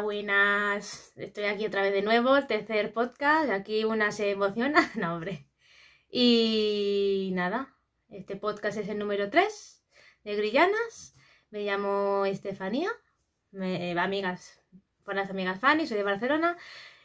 buenas. Estoy aquí otra vez de nuevo, tercer podcast. Aquí una se emociona, no, hombre. Y nada, este podcast es el número 3 de Grillanas. Me llamo Estefanía. Me, eh, amigas, buenas amigas Fanny, soy de Barcelona.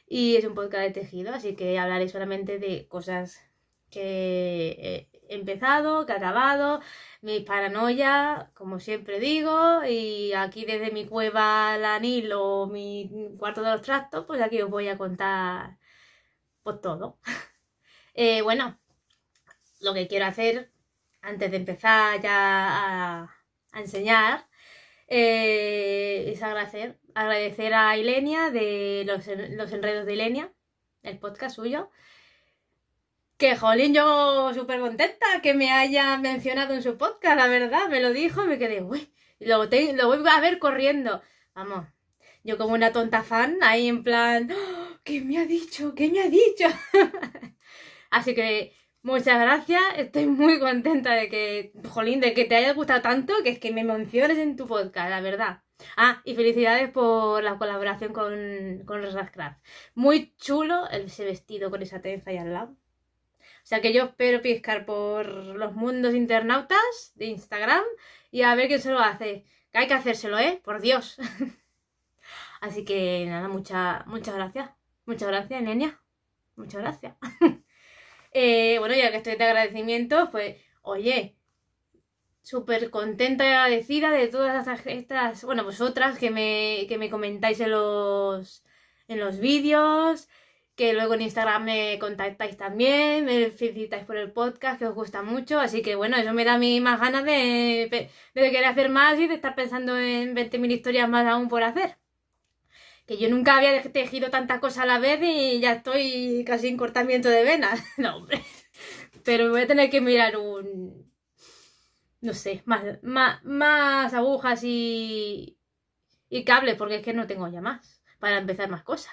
Y es un podcast de tejido, así que hablaré solamente de cosas que eh, empezado, que ha acabado, mis paranoias, como siempre digo, y aquí desde mi cueva la Nil o mi cuarto de los tractos, pues aquí os voy a contar pues todo. Eh, bueno, lo que quiero hacer antes de empezar ya a, enseñar eh, es agradecer, agradecer a Ilenia de los, los enredos de Ilenia, el podcast suyo, que jolín, yo súper contenta que me haya mencionado en su podcast, la verdad, me lo dijo, me quedé, uy, lo, lo voy a ver corriendo. Vamos, yo como una tonta fan, ahí en plan, ¡Ah! ¿qué me ha dicho? ¿Qué me ha dicho? Así que muchas gracias, estoy muy contenta de que, jolín, de que te haya gustado tanto, que es que me menciones en tu podcast, la verdad. Ah, y felicidades por la colaboración con, con Craft. Muy chulo ese vestido con esa tenza ahí al lado sea que yo espero piscar por los mundos internautas de Instagram y a ver quién se lo hace. Que hay que hacérselo, ¿eh? Por Dios. Así que nada, mucha, muchas gracias. Muchas gracias, Nenia. Muchas gracias. Eh, bueno, ya que estoy de agradecimiento, pues, oye, súper contenta y agradecida de todas estas, estas bueno, vosotras que me, que me comentáis los, en los vídeos, que luego en Instagram me contactáis también, me felicitáis por el podcast, que os gusta mucho, así que bueno, eso me da a mí más ganas de, de querer hacer más y de estar pensando en 20.000 historias más aún por hacer. Que yo nunca había tejido tantas cosas a la vez y ya estoy casi en cortamiento de venas. No, hombre. Pero voy a tener que mirar un... No sé, más, más, más agujas y, y cables, porque es que no tengo ya más para empezar más cosas.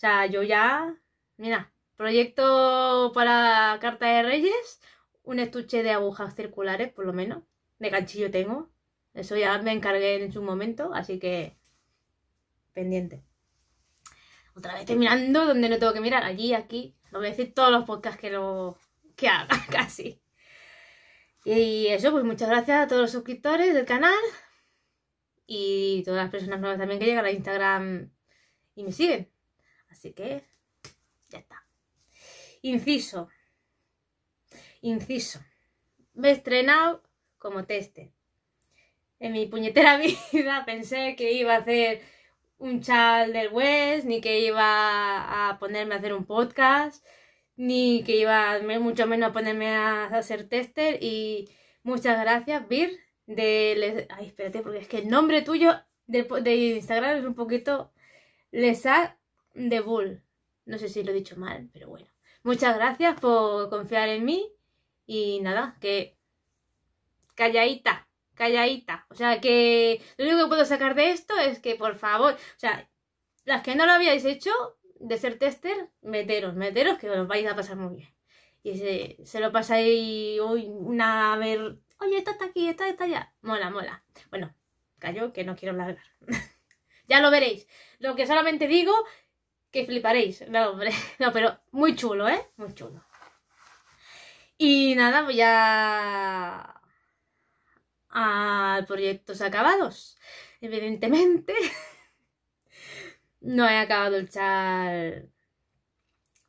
O sea, yo ya, mira, proyecto para carta de reyes, un estuche de agujas circulares, por lo menos, de ganchillo tengo. Eso ya me encargué en su momento, así que pendiente. Otra vez terminando, donde no tengo que mirar, allí, aquí. Lo voy a decir todos los podcasts que lo que haga, casi. Y eso, pues muchas gracias a todos los suscriptores del canal y todas las personas nuevas también que llegan a Instagram y me siguen. Así que ya está. Inciso. Inciso. Me he estrenado como tester. En mi puñetera vida pensé que iba a hacer un chal del West, ni que iba a ponerme a hacer un podcast, ni que iba mucho menos a ponerme a hacer tester. Y muchas gracias, Vir, de... Ay, espérate, porque es que el nombre tuyo de, de Instagram es un poquito... Les de Bull. No sé si lo he dicho mal, pero bueno. Muchas gracias por confiar en mí. Y nada, que calladita, calladita. O sea, que lo único que puedo sacar de esto es que, por favor, o sea, las que no lo habíais hecho de ser tester, meteros, meteros, que os vais a pasar muy bien. Y se, lo pasáis hoy una vez, oye, esta está aquí, esta está allá. Mola, mola. Bueno, callo, que no quiero hablar. ya lo veréis. Lo que solamente digo que fliparéis. No, hombre, no, pero muy chulo, ¿eh? Muy chulo. Y nada, voy a... a proyectos acabados. Evidentemente, no he acabado el char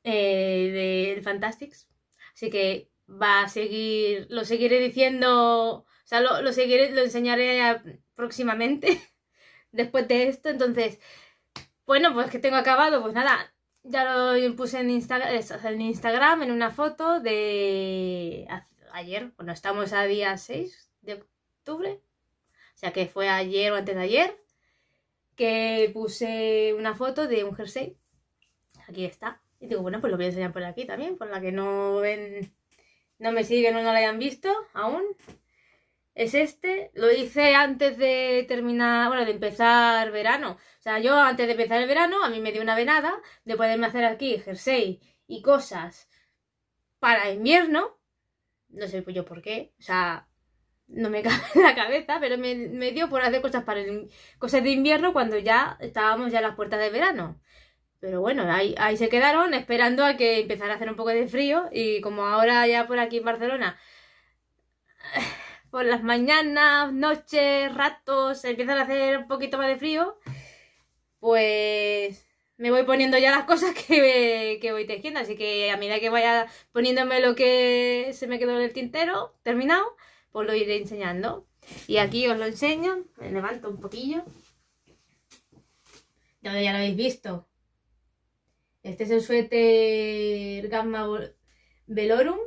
eh, del Fantastics. Así que va a seguir, lo seguiré diciendo, o sea, lo, lo seguiré, lo enseñaré próximamente después de esto. Entonces, bueno, pues que tengo acabado, pues nada, ya lo puse en, Instagram, en una foto de ayer, bueno, estamos a día 6 de octubre, o sea que fue ayer o antes de ayer, que puse una foto de un jersey, aquí está, y digo, bueno, pues lo voy a enseñar por aquí también, por la que no ven, no me siguen o no lo hayan visto aún, es este. Lo hice antes de terminar, bueno, de empezar verano. O sea, yo antes de empezar el verano, a mí me dio una venada de poderme hacer aquí jersey y cosas para invierno. No sé pues yo por qué. O sea, no me cabe en la cabeza, pero me, dio por hacer cosas, para cosas de invierno cuando ya estábamos ya a las puertas de verano. Pero bueno, ahí, ahí se quedaron esperando a que empezara a hacer un poco de frío y como ahora ya por aquí en Barcelona por las mañanas, noches, ratos, empiezan a hacer un poquito más de frío, pues me voy poniendo ya las cosas que, voy tejiendo. Así que a medida que vaya poniéndome lo que se me quedó en el tintero, terminado, pues lo iré enseñando. Y aquí os lo enseño, me levanto un poquillo. Ya, lo habéis visto. Este es el suéter Gamma Velorum.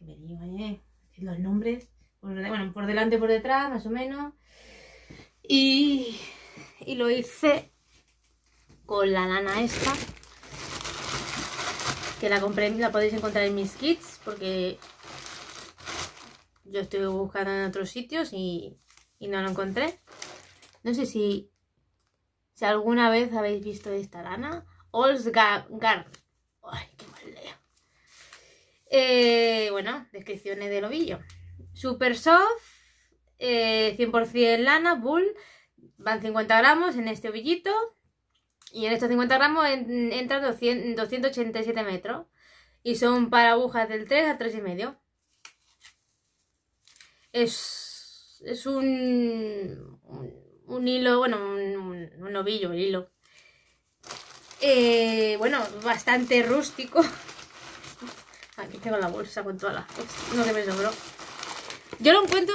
Que me eh, los nombres por, bueno, por delante, por detrás, más o menos. Y, y lo hice con la lana esta, que la compré, la podéis encontrar en mis kits, porque yo estuve buscando en otros sitios y, no lo encontré. No sé si, si alguna vez habéis visto esta lana. Olsgar. Ay, qué mal leo. Eh, bueno, descripciones del ovillo. Super soft, 100% eh, lana, bull, van 50 gramos en este ovillito. Y en estos 50 gramos entra entran 287 metros. Y son para agujas del 3 a 3,5. Es, es un, un, hilo, bueno, un, un ovillo, un hilo. Eh, bueno, bastante rústico. Aquí tengo la bolsa con todas las cosas, lo que me sobró. Yo lo encuentro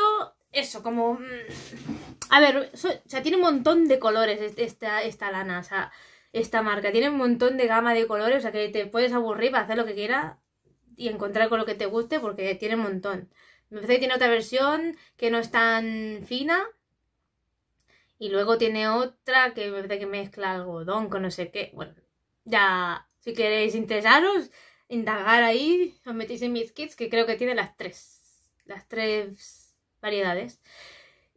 eso, como... Mm, a ver, o sea, tiene un montón de colores esta, esta lana, o sea, esta marca. Tiene un montón de gama de colores, o sea, que te puedes aburrir para hacer lo que quieras y encontrar con lo que te guste porque tiene un montón. Me parece que tiene otra versión que no es tan fina. Y luego tiene otra que me parece que mezcla algodón con no sé qué. Bueno, ya, si queréis interesaros, indagar ahí, os metéis en mis kits que creo que tiene las tres las tres variedades.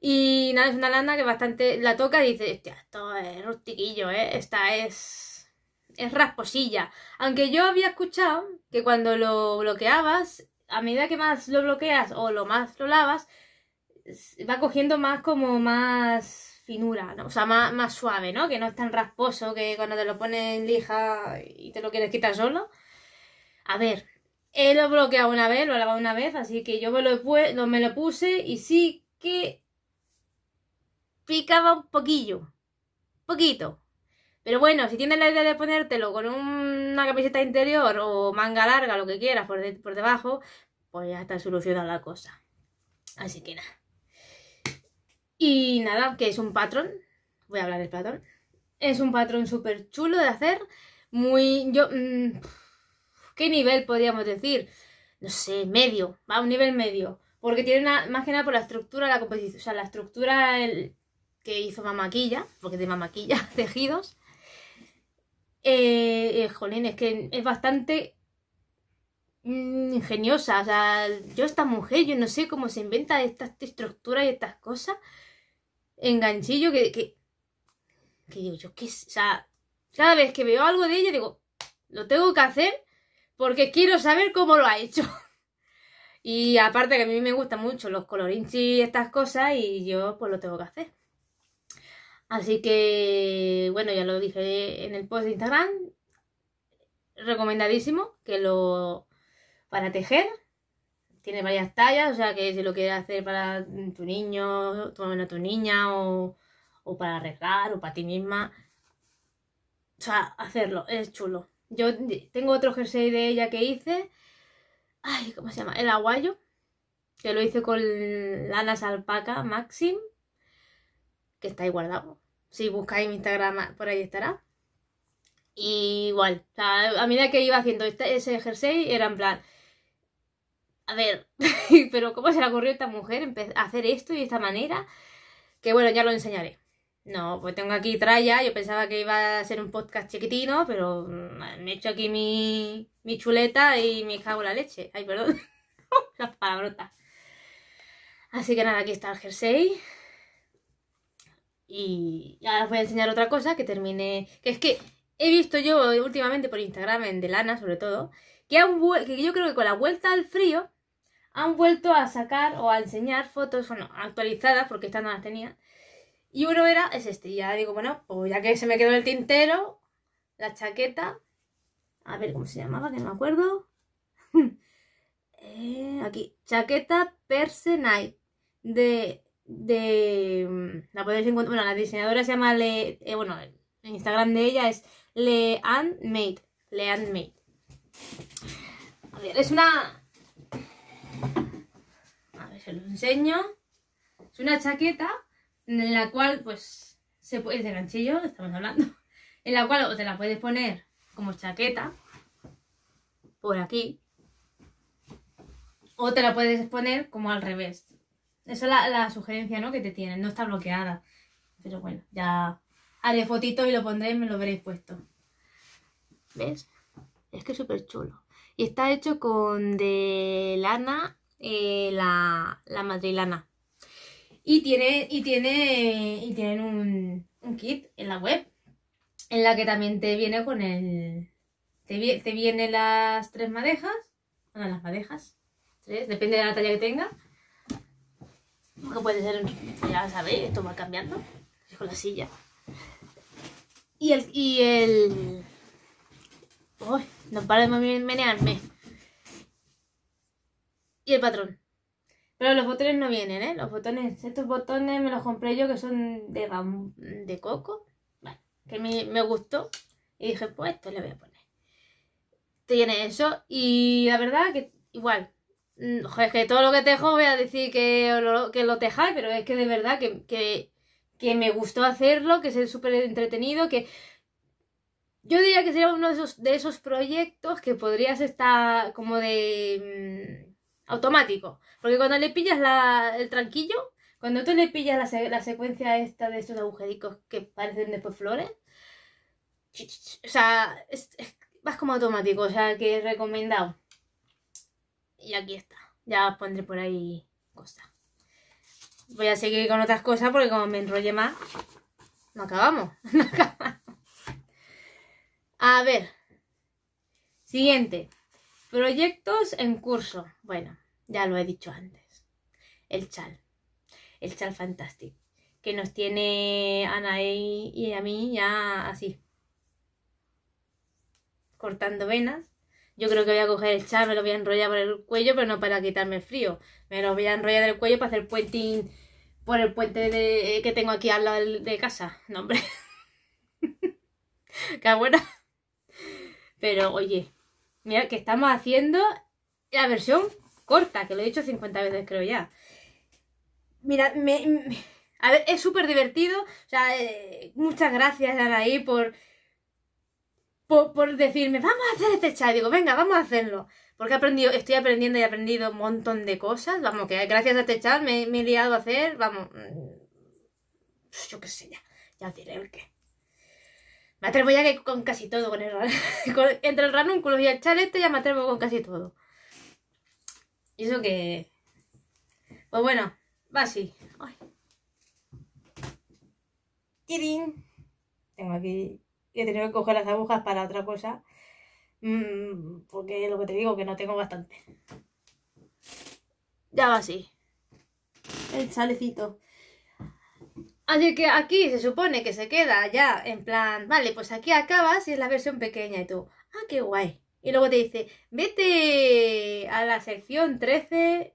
Y nada, es una lana que bastante la toca y dice, esto es rustiquillo, ¿eh? Esta es... es rasposilla. Aunque yo había escuchado que cuando lo bloqueabas, a medida que más lo bloqueas o lo más lo lavas, va cogiendo más como más finura, ¿no? o sea, más, más suave, ¿no? Que no es tan rasposo que cuando te lo pones lija y te lo quieres quitar solo. A ver, He lo bloqueado una vez, lo he lavado una vez, así que yo me lo, puse y sí que picaba un poquillo, poquito. Pero bueno, si tienes la idea de ponértelo con una camiseta interior o manga larga, lo que quieras, por, debajo, pues ya está solucionada la cosa. Así que nada. Y nada, que es un patrón. Voy a hablar del patrón. Es un patrón súper chulo de hacer. Muy... Yo... Mm, ¿Qué nivel podríamos decir? No sé, medio, va a un nivel medio. Porque tiene una, más que nada por la estructura, la composición, o sea, la estructura que hizo Mamaquilla, porque de Mamaquilla, tejidos. Eh, eh, jolín, es que es bastante mm, ingeniosa. O sea, yo esta mujer, yo no sé cómo se inventa estas estructuras y estas cosas. Enganchillo que, que, que digo yo, que, o sea, cada vez que veo algo de ella digo, lo tengo que hacer porque quiero saber cómo lo ha hecho. Y aparte que a mí me gustan mucho los colorinchis y estas cosas y yo pues lo tengo que hacer. Así que, bueno, ya lo dije en el post de Instagram. Recomendadísimo que lo... para tejer. Tiene varias tallas, o sea que si lo quieres hacer para tu niño, tu, menos tu niña o, o para arreglar o para ti misma. O sea, hacerlo, es chulo. Yo tengo otro jersey de ella que hice. Ay, ¿cómo se llama? El aguayo. Que lo hice con lanas alpaca Maxim. Que está ahí guardado. Si buscáis mi Instagram, por ahí estará. igual, a medida que iba haciendo este, ese jersey, era en plan, a ver, pero ¿cómo se le ocurrió a esta mujer hacer esto y de esta manera? Que bueno, ya lo enseñaré. No, pues tengo aquí tralla. Yo pensaba que iba a ser un podcast chiquitino, pero mm, me he hecho aquí mi, mi chuleta y mi jaula la leche. Ay, perdón. Las palabrotas. Así que nada, aquí está el jersey. Y ahora os voy a enseñar otra cosa que termine... Que es que he visto yo últimamente por Instagram, en Delana sobre todo, que, que yo creo que con la vuelta al frío han vuelto a sacar o a enseñar fotos, bueno, actualizadas, porque estas no las tenía y uno era, es este. ya digo, bueno, pues ya que se me quedó el tintero, la chaqueta. A ver cómo se llamaba, que no me acuerdo. Eh, aquí, chaqueta Perse De, de. Mm, la podéis encontrar. Bueno, la diseñadora se llama Le. Eh, bueno, el Instagram de ella es Le handmade Le A ver, es una. A ver, se lo enseño. Es una chaqueta en la cual pues se puede, es de ganchillo, estamos hablando, en la cual o te la puedes poner como chaqueta, por aquí, o te la puedes poner como al revés. Esa es la, sugerencia ¿no? que te tienen, no está bloqueada. Pero bueno, ya haré fotito y lo pondré me lo veréis puesto. ¿Ves? Es que es súper chulo. Y está hecho con de lana, eh, la, la madrilana. Y tiene, y tiene, y tienen un, kit en la web en la que también te viene con el... Te, vienen las tres madejas, bueno, las madejas, tres, depende de la talla que tenga. Que puede ser, ya sabéis, esto va cambiando, con la silla. Y el... Y el... Uy, no para de menearme. Y el patrón. Pero los botones no vienen, ¿eh? Los botones, estos botones me los compré yo que son de de coco. Vale, que me, gustó. Y dije, pues esto le voy a poner. Tiene eso. Y la verdad que igual. Mm, joder, es que todo lo que tejo voy a decir que lo, que lo tejáis, pero es que de verdad que, me gustó hacerlo, que es súper entretenido, que yo diría que sería uno de esos, de esos proyectos que podrías estar como de mm, automático. Porque cuando le pillas el tranquillo, cuando tú le pillas la, secuencia esta de estos agujericos que parecen después flores, o sea, es, vas como automático, o sea, que es recomendado. Y aquí está, ya pondré por ahí cosas. Voy a seguir con otras cosas porque como me enrolle más, No acabamos. A ver, siguiente. Proyectos en curso. Bueno, ya lo he dicho antes. El chal. El chal fantástico. Que nos tiene a y a mí ya así. Cortando venas. Yo creo que voy a coger el chal, me lo voy a enrollar por el cuello, pero no para quitarme el frío. Me lo voy a enrollar del cuello para hacer puentín por el puente de, eh, que tengo aquí al lado de casa. No, hombre. Qué buena. Pero oye, Mira, que estamos haciendo la versión corta, que lo he dicho 50 veces creo ya. Mira, a ver, es súper divertido. O sea, eh, muchas gracias Anaí por, por, decirme, vamos a hacer este chat. Digo, venga, vamos a hacerlo. Porque he aprendido, estoy aprendiendo y he aprendido un montón de cosas. Vamos, que gracias a este chat me, me he liado a hacer, vamos, mm, yo qué sé ya, ya diré el qué. Me atrevo ya que con casi todo, con el, entre el ranúnculo y el chalete ya me atrevo con casi todo. Y eso que... Pues bueno, va así. Ay. Tengo aquí... He tenido que coger las agujas para otra cosa. Porque mm, porque lo que te digo, que no tengo bastante. Ya va así. El chalecito. Así que aquí se supone que se queda ya en plan, vale, pues aquí acabas y es la versión pequeña y tú, ah, qué guay. Y luego te dice, vete a la sección 13,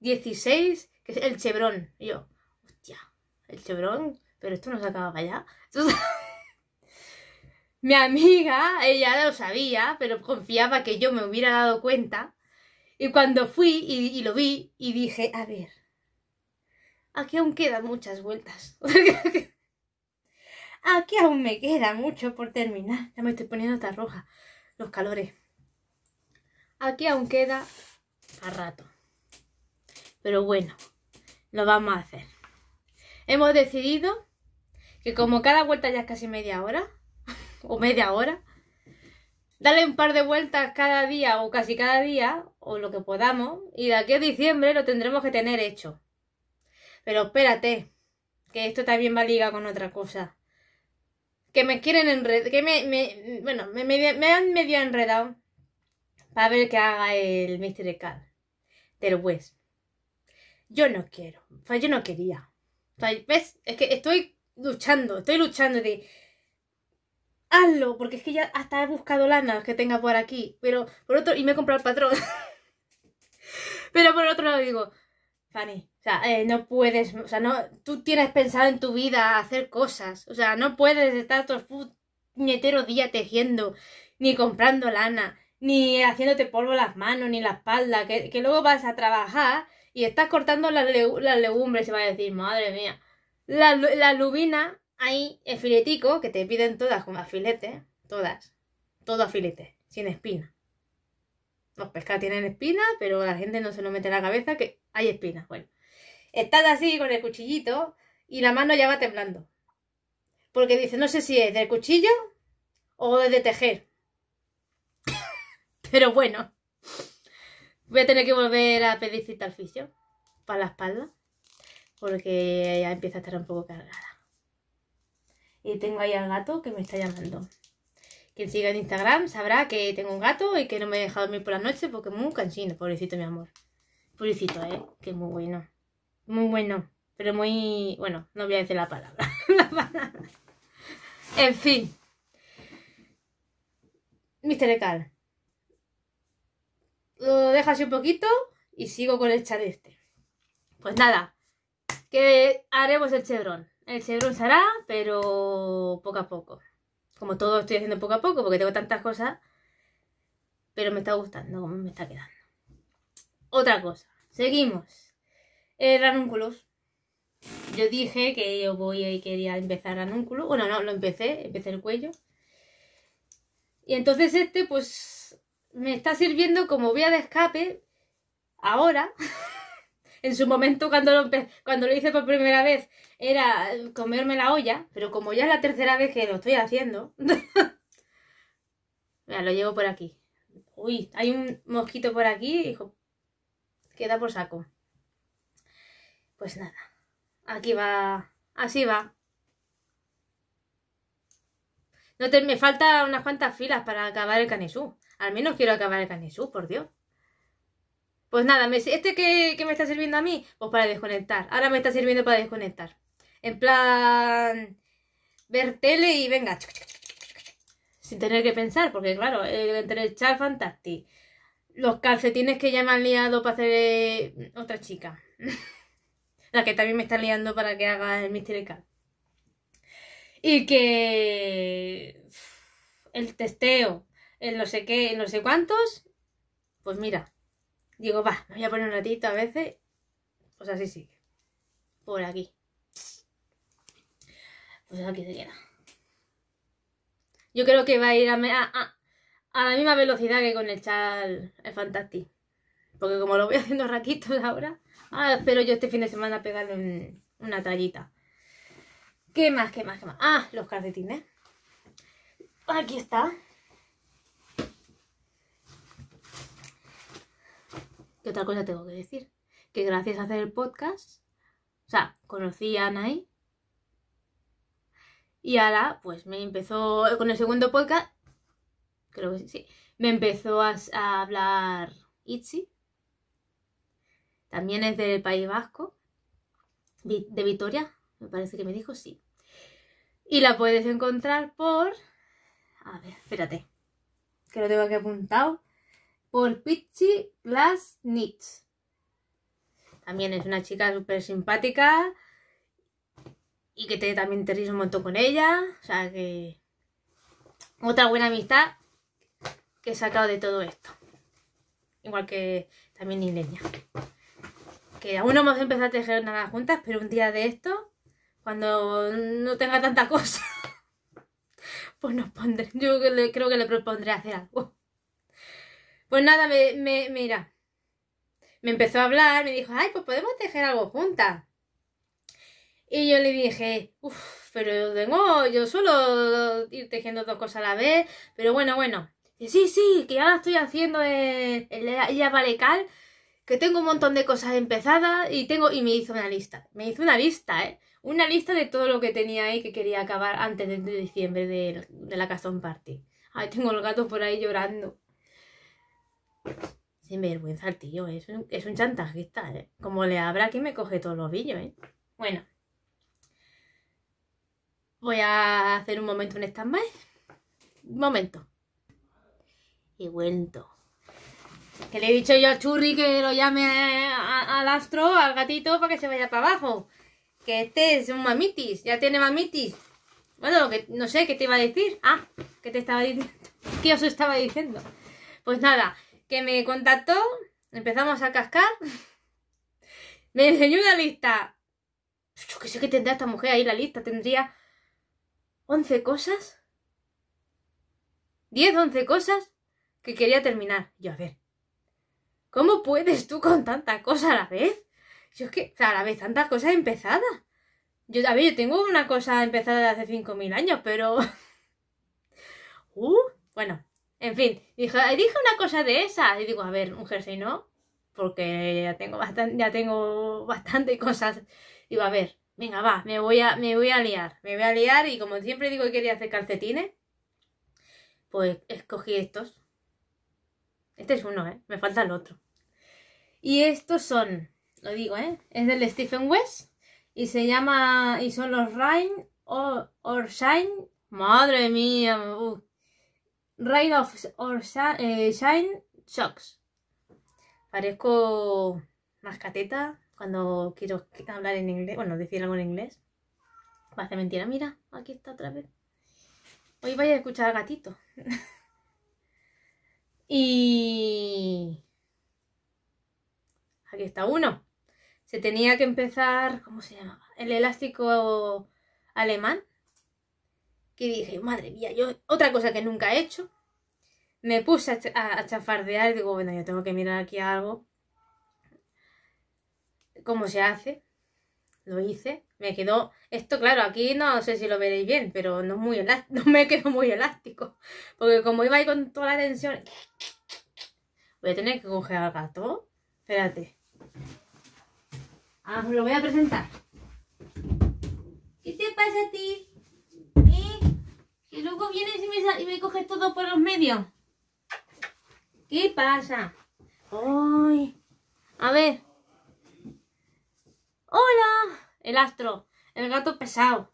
16, que es el chebrón. Y yo, hostia, el chebrón, pero esto no se acababa ya. mi amiga, ella lo sabía, pero confiaba que yo me hubiera dado cuenta. Y cuando fui y lo vi y dije, a ver, Aquí aún quedan muchas vueltas. Aquí aún me queda mucho por terminar. Ya me estoy poniendo hasta roja. Los calores. Aquí aún queda a rato. Pero bueno, lo vamos a hacer. Hemos decidido que como cada vuelta ya es casi media hora, o media hora, dale un par de vueltas cada día o casi cada día, o lo que podamos, y de aquí a diciembre lo tendremos que tener hecho. Pero espérate, que esto también va ligado con otra cosa. Que me quieren enredar, que me, bueno, me, han medio enredado para ver qué haga el Mr. Card del pues, Yo no quiero, o sea, yo no quería. O sea, ¿ves? Es que estoy luchando, estoy luchando de hazlo, porque es que ya hasta he buscado lana que tenga por aquí, pero por otro, y me he comprado el patrón. pero por otro lado digo, Fanny, eh, no puedes, o sea, no, tú tienes pensado en tu vida hacer cosas, o sea, no puedes estar todo puñetero día tejiendo, ni comprando lana, ni haciéndote polvo las manos, ni la espalda, que, luego vas a trabajar y estás cortando las, legumbres y vas a decir, madre mía, la, la lubina, ahí, el filetico, que te piden todas como filete, todas, todo a filete, sin espina. Los pescados tienen espina, pero la gente no se lo mete en la cabeza que hay espinas, bueno estás así con el cuchillito y la mano ya va temblando. Porque dice, no sé si es del cuchillo o es de tejer. Pero bueno, voy a tener que volver a pedir cita al fisio para la espalda. Porque ya empieza a estar un poco cargada. Y tengo ahí al gato que me está llamando. Quien siga en Instagram sabrá que tengo un gato y que no me deja dormir por la noche porque es muy canchino, pobrecito mi amor. Pobrecito, ¿eh? Que es muy bueno muy bueno, pero muy, bueno, no voy a decir la palabra. En fin. Mr. Ecal. Lo dejo así un poquito y sigo con el chat este. Pues nada, que haremos el chedrón. El chedrón será, pero poco a poco. Como todo estoy haciendo poco a poco porque tengo tantas cosas. Pero me está gustando como me está quedando. Otra cosa, seguimos. Eh, ranúnculos. Yo dije que yo voy y quería empezar ranúnculos Bueno, no, lo empecé, empecé el cuello. Y entonces este, pues, me está sirviendo como vía de escape ahora. en su momento, cuando lo, cuando lo hice por primera vez, era comerme la olla. Pero como ya es la tercera vez que lo estoy haciendo... lo llevo por aquí. Uy, hay un mosquito por aquí, hijo. Queda por saco. Pues nada, aquí va, así va. No me falta unas cuantas filas para acabar el canesú. Al menos quiero acabar el canesú, por Dios. Pues nada, este que, que, me está sirviendo a mí, pues para desconectar. Ahora me está sirviendo para desconectar. En plan, ver tele y venga. Sin tener que pensar, porque claro, eh, entre el chat fantástico. Los calcetines que ya me han liado para hacer eh, otra chica. la que también me está liando para que haga el Mystery Y que el testeo, el no sé qué, no sé cuántos, pues mira, digo, va, me voy a poner un ratito a veces, pues así sí. Por aquí. Pues aquí se queda. Yo creo que va a ir a, la misma velocidad que con el chal el Fantastic. Porque como lo voy haciendo la ahora, Ah, pero yo este fin de semana pegarle una tallita. ¿Qué más, qué más, qué más? Ah, los calcetines. Aquí está. ¿Qué otra cosa tengo que decir? Que gracias a hacer el podcast, o sea, conocí a Anaí. Y ahora, pues me empezó con el segundo podcast, creo que sí, me empezó a, a hablar Itzy también es del País Vasco, de Vitoria, me parece que me dijo, sí. Y la puedes encontrar por... A ver, espérate, que lo tengo aquí apuntado. Por Pichi Plus Knits. También es una chica súper simpática y que te, también te ríes un montón con ella. O sea que... Otra buena amistad que he sacado de todo esto. Igual que también leña que aún no hemos empezado a tejer nada juntas, pero un día de esto, cuando no tenga tanta cosa, pues nos pondré, yo creo que le propondré hacer algo. Pues nada, me, mira, me empezó a hablar, me dijo, ay, pues podemos tejer algo juntas. Y yo le dije, uff, pero tengo, yo suelo ir tejiendo dos cosas a la vez, pero bueno, bueno. Y sí, sí, que ya la estoy haciendo en, ya la, cal, que tengo un montón de cosas empezadas y tengo y me hizo una lista. Me hizo una lista, ¿eh? Una lista de todo lo que tenía ahí que quería acabar antes de, diciembre de, la Castle Party. Ahí tengo el gato por ahí llorando. Sin vergüenza el tío, es un, es un chantajista, ¿eh? Como le habrá aquí me coge todos los billos, ¿eh? Bueno. Voy a hacer un momento en stand Un Momento. Y vuelto. Que le he dicho yo al churri que lo llame al astro, al gatito, para que se vaya para abajo. Que este es un mamitis, ya tiene mamitis. Bueno, que, no sé, ¿qué te iba a decir? Ah, ¿qué te estaba diciendo? ¿Qué os estaba diciendo? Pues nada, que me contactó, empezamos a cascar. me enseñó una lista. Yo que sé que tendrá esta mujer ahí la lista, tendría 11 cosas. 10, 11 cosas que quería terminar. Yo, a ver, ¿Cómo puedes tú con tanta cosa a la vez? Yo es que, o sea, a la vez, tantas cosas empezadas. Yo también, yo tengo una cosa empezada de hace 5.000 años, pero... Uh, bueno, en fin, dije, dije una cosa de esas. Y digo, a ver, un jersey no, porque ya tengo, bastante, ya tengo bastante cosas. Digo, a ver, venga, va, me voy, a, me voy a liar. Me voy a liar y como siempre digo que quería hacer calcetines, pues escogí estos. Este es uno, ¿eh? Me falta el otro. Y estos son, lo digo, ¿eh? Es del Stephen West y se llama, y son los Rain or, Shine, madre mía, Rain of or eh, Shine Shocks. Parezco más cateta cuando quiero hablar en inglés, bueno, decir algo en inglés. hacer mentira, mira, aquí está otra vez. Hoy vais a escuchar gatito. y Aquí está uno. Se tenía que empezar, ¿cómo se llamaba? El elástico alemán. Que dije, madre mía, yo otra cosa que nunca he hecho. Me puse a, chafardear digo, bueno, yo tengo que mirar aquí algo. ¿Cómo se hace? Lo hice. Me quedó... Esto, claro, aquí no sé si lo veréis bien, pero no, no me quedó muy elástico. Porque como iba ahí con toda la tensión... Voy a tener que coger al gato. Espérate. Ah, pues lo voy a presentar. ¿Qué te pasa a ti? ¿Eh? Que luego vienes y me, y coges todo por los medios. ¿Qué pasa? ¡Ay! A ver. ¡Hola! El astro. El gato pesado.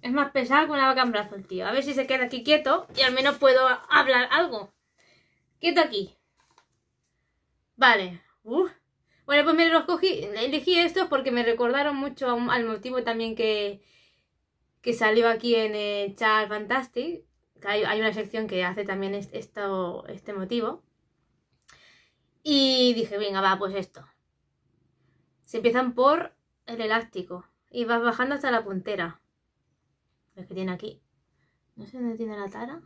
Es más pesado que una vaca en brazo tío. A ver si se queda aquí quieto y al menos puedo hablar algo. Quieto aquí. Vale, bueno, pues me los cogí, elegí estos porque me recordaron mucho al motivo también que, salió aquí en el eh, Char Fantastic. hay, una sección que hace también este motivo. Y dije, venga, va, pues esto. Se empiezan por el elástico y vas bajando hasta la puntera. Lo que tiene aquí. No sé dónde tiene la tara,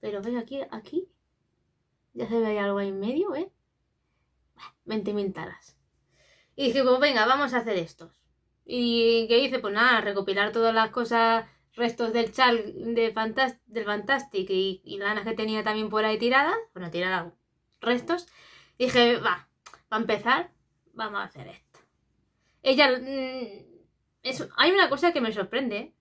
pero veis aquí, aquí. Ya se ve algo ahí en medio, ¿eh? 20.000 taras. Y dije, pues venga, vamos a hacer estos. ¿Y que hice? Pues nada, recopilar todas las cosas, restos del chal de del Fantastic y, las que tenía también por ahí tiradas. Bueno, tiradas, restos. dije, va, va a empezar, vamos a hacer esto. Ella. Mm, hay una cosa que me sorprende.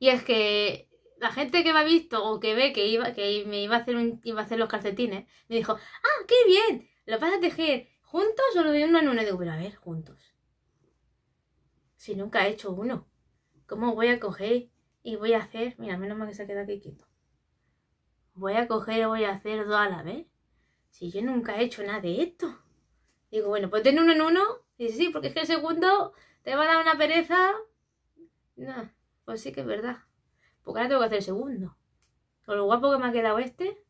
Y es que la gente que me ha visto o que ve que iba que me iba a hacer iba a hacer los calcetines me dijo, "Ah, qué bien. ¿Lo vas a tejer juntos o lo de uno en uno? Digo, pero a ver, juntos. Si nunca he hecho uno, ¿cómo voy a coger y voy a hacer? Mira, menos mal que se ha quedado aquí quieto. Voy a coger y voy a hacer dos a la vez. Si yo nunca he hecho nada de esto. Digo, bueno, pues ten uno en uno. Y sí, porque es que el segundo te va a dar una pereza. No, pues sí que es verdad. Porque ahora tengo que hacer el segundo. Con lo guapo que me ha quedado este.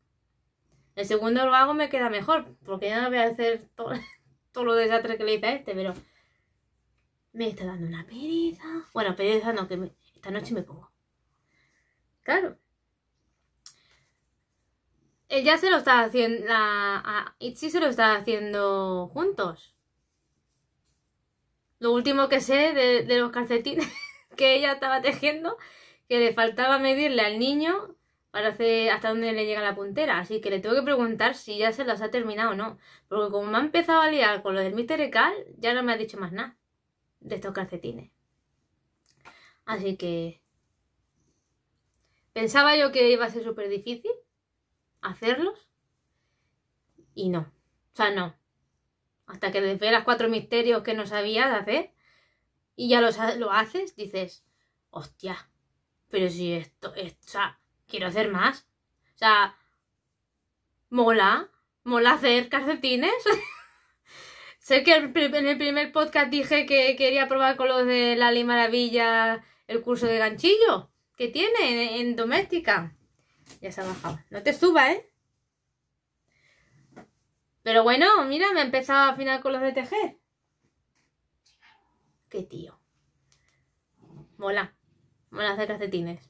El segundo lo hago me queda mejor, porque ya no voy a hacer todo, todo lo desastre que le hice a este, pero me está dando una pereza. Bueno, pereza no, que esta noche me pongo. Claro. Ella eh, se lo está haciendo, a se lo está haciendo juntos. Lo último que sé de los calcetines que ella estaba tejiendo, que le faltaba medirle al niño para hacer hasta dónde le llega la puntera. Así que le tengo que preguntar si ya se las ha terminado o no. Porque como me ha empezado a liar con lo del Mr. ya no me ha dicho más nada de estos calcetines. Así que... Pensaba yo que iba a ser súper difícil hacerlos. Y no. O sea, no. Hasta que las cuatro misterios que no sabía de hacer y ya los, lo haces, dices, hostia, pero si esto, esto o sea, quiero hacer más. O sea, mola, mola hacer calcetines. sé que en el primer podcast dije que quería probar con los de Lali Maravilla el curso de ganchillo que tiene en, doméstica. Ya se ha bajado. No te suba, ¿eh? Pero bueno, mira, me he empezado a afinar con los de tejer. Qué tío. Mola. Mola hacer calcetines.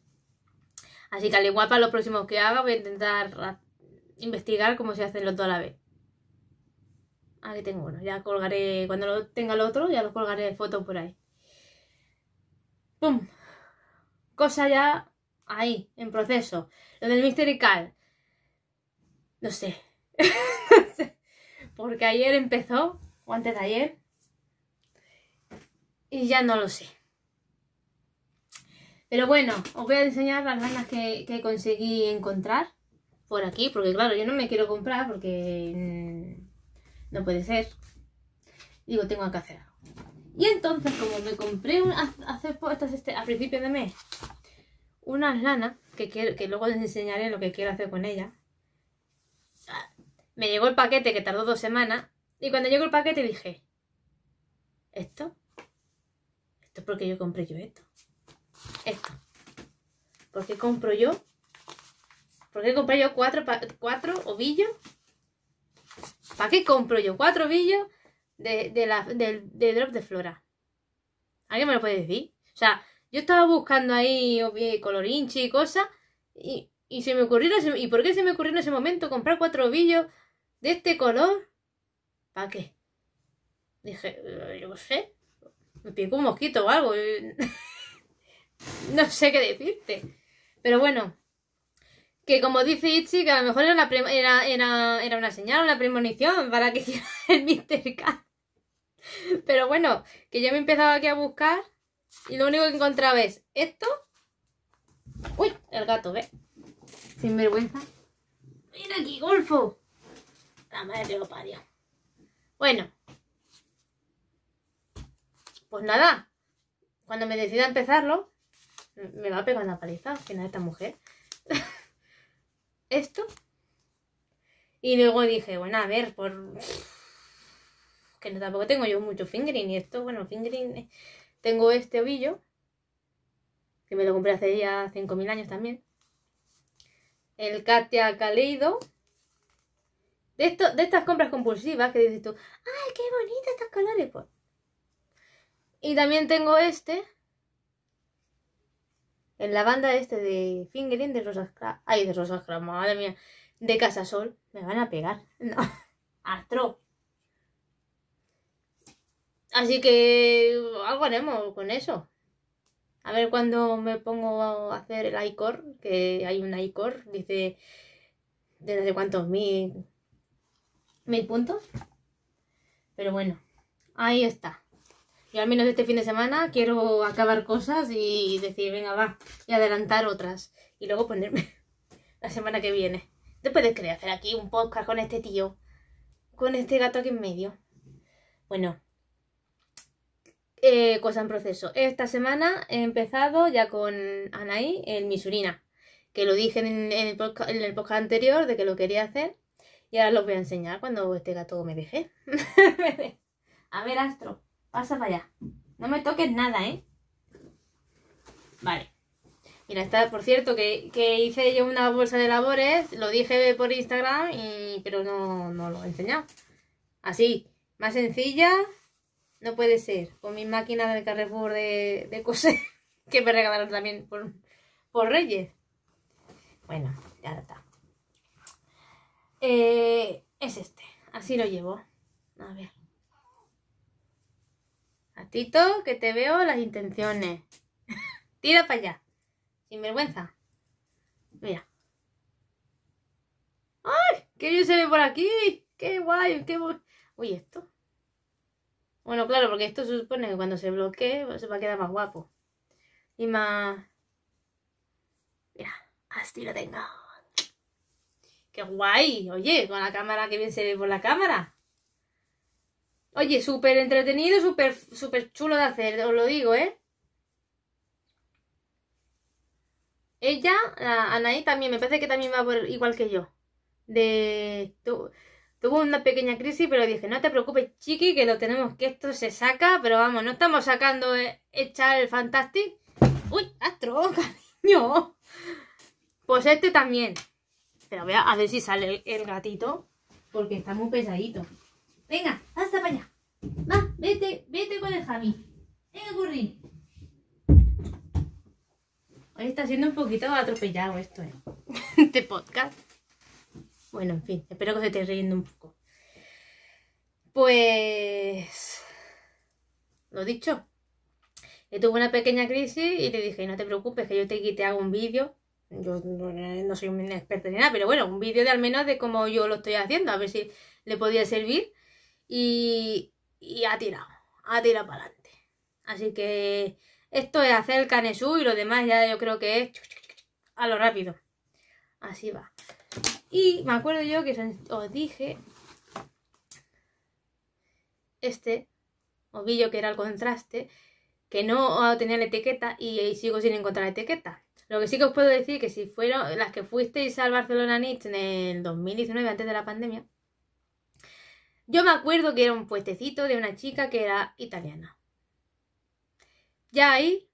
Así que al igual para los próximos que haga voy a intentar investigar cómo se hacen los dos la vez. Aquí tengo uno, ya colgaré, cuando tenga el otro ya lo colgaré de fotos por ahí. ¡Pum! Cosa ya ahí, en proceso. Lo del Mystery no sé. Porque ayer empezó, o antes de ayer. Y ya no lo sé. Pero bueno, os voy a enseñar las lanas que, conseguí encontrar por aquí, porque claro, yo no me quiero comprar porque mm, no puede ser. Digo, tengo que hacer algo. Y entonces, como me compré un, hace, estas, este, a principio de mes unas lanas, que, que luego les enseñaré lo que quiero hacer con ellas, me llegó el paquete que tardó dos semanas y cuando llegó el paquete dije, ¿esto? ¿Esto es porque yo compré yo esto? Esto. ¿Por qué compro yo? ¿Por qué compré yo cuatro, ovillos? ¿Para qué compro yo cuatro ovillos de, de la, de drop de flora? ¿Alguien me lo puede decir? O sea, yo estaba buscando ahí colorinchi y cosas y, se me ocurrió... ¿Y por qué se me ocurrió en ese momento comprar cuatro ovillos de este color? ¿Para qué? Dije, eh, yo no sé. Me pico un mosquito o algo no sé qué decirte. Pero bueno, que como dice Itzy, que a lo mejor era, era, una señal, una premonición para que hiciera el Mr. Cat. Pero bueno, que yo me empezaba aquí a buscar y lo único que encontraba es esto. Uy, el gato, ¿ves? Sin vergüenza. Mira aquí, golfo. La madre lo parió. Bueno. Pues nada. Cuando me decida empezarlo, me va a pegar una paliza al final esta mujer. Esto. Y luego dije, bueno, a ver, por... Que no, tampoco tengo yo mucho fingering. Y esto, bueno, fingering... Eh, tengo este ovillo. Que me lo compré hace ya 5.000 años también. El Katia Kaleido. De, esto, de estas compras compulsivas que dices tú, ¡ay, qué bonito estos colores! Pues. Y también tengo este, en la banda este de Fingerin de Rosas Ay, de Rosas madre mía. De Casasol. Me van a pegar. No. Astro. Así que algo haremos con eso. A ver cuando me pongo a hacer el iCor, que hay un iCor, dice desde cuántos mil, mil puntos. Pero bueno, ahí está. Yo al menos este fin de semana quiero acabar cosas y decir, venga, va, y adelantar otras. Y luego ponerme la semana que viene. después puedes creer hacer aquí un podcast con este tío? Con este gato aquí en medio. Bueno. Eh, cosa en proceso. Esta semana he empezado ya con Anaí en Misurina. Que lo dije en, el podcast, anterior de que lo quería hacer. Y ahora los voy a enseñar cuando este gato me deje. a ver, Astro. Pasa para allá. No me toques nada, ¿eh? Vale. Mira, está, por cierto, que, hice yo una bolsa de labores, lo dije por Instagram, y, pero no, lo he enseñado. Así, más sencilla, no puede ser. Con mi máquina del Carrefour de, de coser, que me regalaron también por, por Reyes. Bueno, ya está. Eh, es este, así lo llevo. A ver. Tito, que te veo las intenciones. Tira para allá. Sin vergüenza. Mira. ¡Ay! ¡Qué bien se ve por aquí! ¡Qué guay! ¡Qué Uy, esto. Bueno, claro, porque esto se supone que cuando se bloquee se va a quedar más guapo. Y más... Mira, así lo tengo. ¡Qué guay! Oye, con la cámara, que bien se ve por la cámara. Oye, súper entretenido, súper super chulo de hacer, os lo digo, ¿eh? Ella, Anaí también, me parece que también va por, igual que yo. tuvo una pequeña crisis, pero dije, no te preocupes, chiqui, que lo tenemos, que esto se saca, pero vamos, no estamos sacando eh, echar el Fantastic. ¡Uy, astro, cariño! Pues este también. Pero voy a, ver si sale el gatito, porque está muy pesadito. Venga, hasta para allá. Va, vete, vete con el Javi. Venga, Curry. Hoy está siendo un poquito atropellado esto, ¿eh? este podcast. Bueno, en fin, espero que se esté riendo un poco. Pues... Lo dicho. Yo tuve una pequeña crisis y te dije, no te preocupes, que yo te quité hago un vídeo yo no soy un experto ni nada, pero bueno, un vídeo de al menos de cómo yo lo estoy haciendo, a ver si le podía servir y, ha tirado, ha tirado para adelante. Así que esto es hacer el canesú y lo demás ya yo creo que es a lo rápido. Así va. Y me acuerdo yo que os dije este, ovillo que era el contraste, que no tenía la etiqueta y, sigo sin encontrar la etiqueta. Lo que sí que os puedo decir que si fueron las que fuisteis al Barcelona Niche en el 2019, antes de la pandemia, yo me acuerdo que era un puestecito de una chica que era italiana. Ya ahí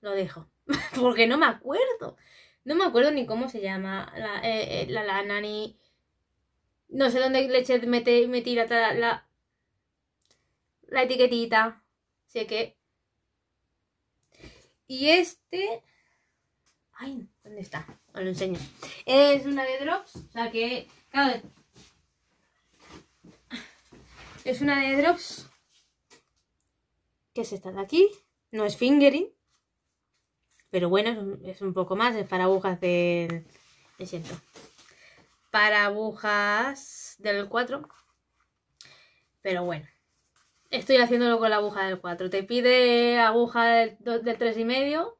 lo dejo, porque no me acuerdo. No me acuerdo ni cómo se llama la, eh, eh, lana, ni... No sé dónde le mete metí la, la, la etiquetita. Así que... Y este... Ay, ¿dónde está? Os lo enseño. Es una de drops, o sea que es una de drops, que es esta de aquí. No es fingering, pero bueno, es un poco más, es para agujas del... Me siento. Para agujas del 4. Pero bueno, estoy haciéndolo con la aguja del 4. Te pide aguja del, 3,5,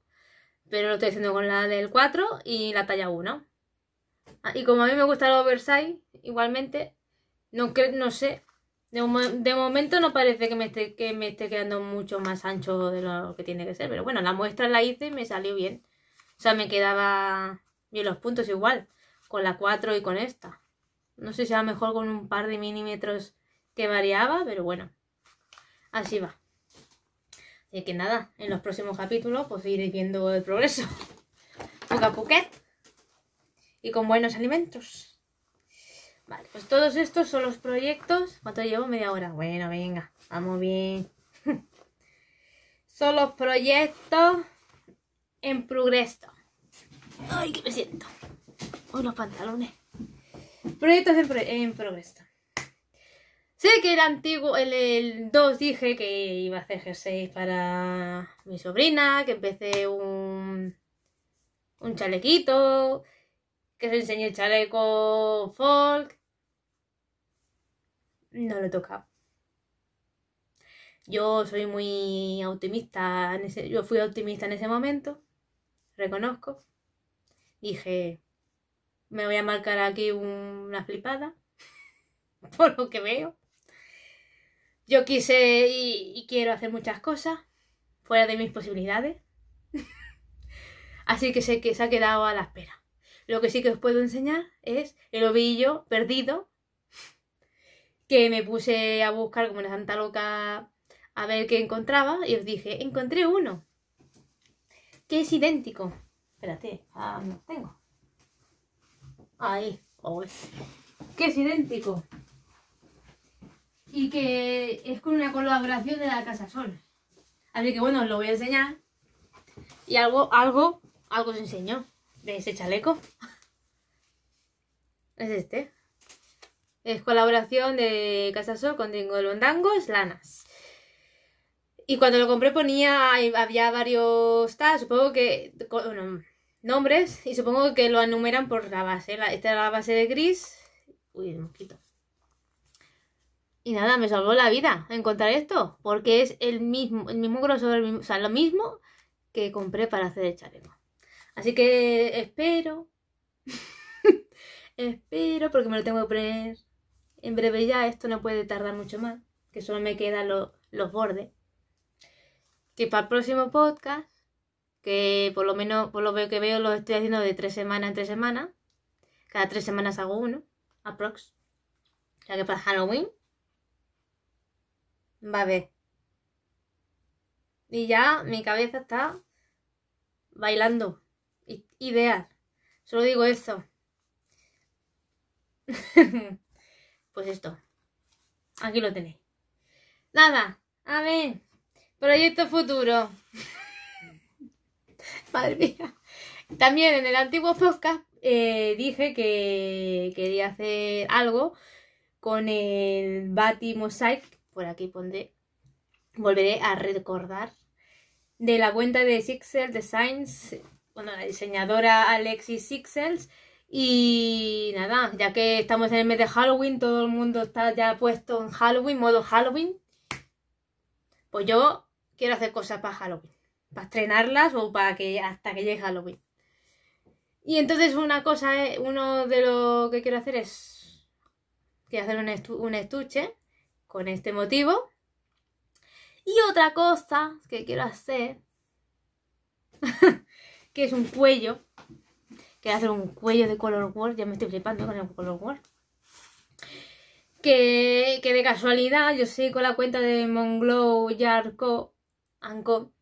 pero lo estoy haciendo con la del 4 y la talla 1. Ah, y como a mí me gusta el oversize, igualmente, no, no sé de, momento no parece que me, esté, que me esté quedando mucho más ancho de lo que tiene que ser. Pero bueno, la muestra la hice y me salió bien. O sea, me quedaba bien los puntos igual. Con la 4 y con esta. No sé si va mejor con un par de milímetros que variaba, pero bueno. Así va. Y que nada, en los próximos capítulos pues iré viendo el progreso. Poco poquet. Y con buenos alimentos. Vale, pues todos estos son los proyectos. ¿Cuánto llevo? Media hora. Bueno, venga, vamos bien. son los proyectos en progreso. Ay, que me siento. Uy, oh, los pantalones. Proyectos en, progreso. Sé que el antiguo, el, 2 dije que iba a hacer jersey para mi sobrina, que empecé un, un chalequito, que se enseñé el chaleco folk, no lo he tocado. Yo soy muy optimista, en yo fui optimista en ese momento, reconozco. Dije, me voy a marcar aquí una flipada, por lo que veo. Yo quise y quiero hacer muchas cosas fuera de mis posibilidades. Así que sé que se ha quedado a la espera. Lo que sí que os puedo enseñar es el ovillo perdido que me puse a buscar como una santa loca a ver qué encontraba y os dije, encontré uno que es idéntico. Espérate, ah, no tengo. Ahí, oh, que es idéntico. Y que es con una colaboración de la Casa Sol. Así que bueno, os lo voy a enseñar. Y algo, algo, algo os enseño de ese chaleco. Es este. Es colaboración de Casasol con Dingo Andangos, Lanas. Y cuando lo compré ponía, había varios, supongo que, nombres, y supongo que lo enumeran por la base. esta era la base de gris. Uy, el mosquito. Y nada, me salvó la vida encontrar esto, porque es el mismo, el mismo grosor, o sea, lo mismo que compré para hacer el chaleco. Así que espero, espero, porque me lo tengo que poner en breve ya esto no puede tardar mucho más, que solo me quedan los bordes. Que para el próximo podcast, que por lo menos, por lo que veo, lo estoy haciendo de tres semanas en tres semanas. Cada tres semanas hago uno, aprox. Ya que para Halloween va a haber. Y ya mi cabeza está bailando. Ideal. Solo digo eso. Pues esto. Aquí lo tenéis. Nada. A ver. Proyecto futuro. Madre mía. También en el antiguo podcast eh, dije que quería hacer algo con el Bati Mosaic. Por aquí pondré. Volveré a recordar. De la cuenta de Sixel Designs. Bueno, la diseñadora Alexis Sixels y nada, ya que estamos en el mes de Halloween, todo el mundo está ya puesto en Halloween, modo Halloween. Pues yo quiero hacer cosas para Halloween, para estrenarlas o para que hasta que llegue Halloween. Y entonces una cosa, eh, uno de lo que quiero hacer es quiero hacer un estuche con este motivo. Y otra cosa que quiero hacer, que es un cuello hacer un cuello de Color world, ya me estoy flipando con el Color world Que, que de casualidad yo sé con la cuenta de Monglow Yarko Anko,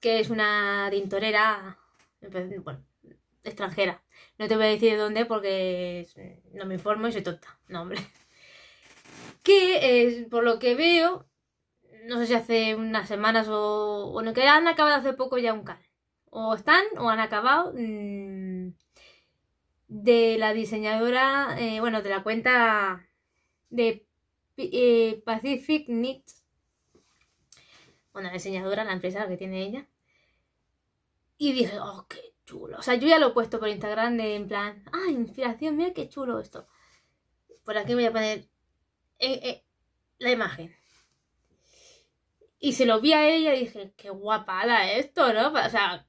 que es una tintorera, bueno, extranjera. No te voy a decir de dónde porque no me informo y soy tonta. No, hombre. Que por lo que veo, no sé si hace unas semanas o. Bueno, que han acabado hace poco ya un cal. O están o han acabado. Mm, de la diseñadora, eh, bueno, de la cuenta de eh, Pacific Knit. Bueno, diseñadora, la empresa que tiene ella. Y dije, oh, qué chulo. O sea, yo ya lo he puesto por Instagram de en plan, ah, inspiración, mira qué chulo esto. Por aquí voy a poner eh, la imagen. Y se lo vi a ella y dije, qué guapada esto, ¿no? O sea,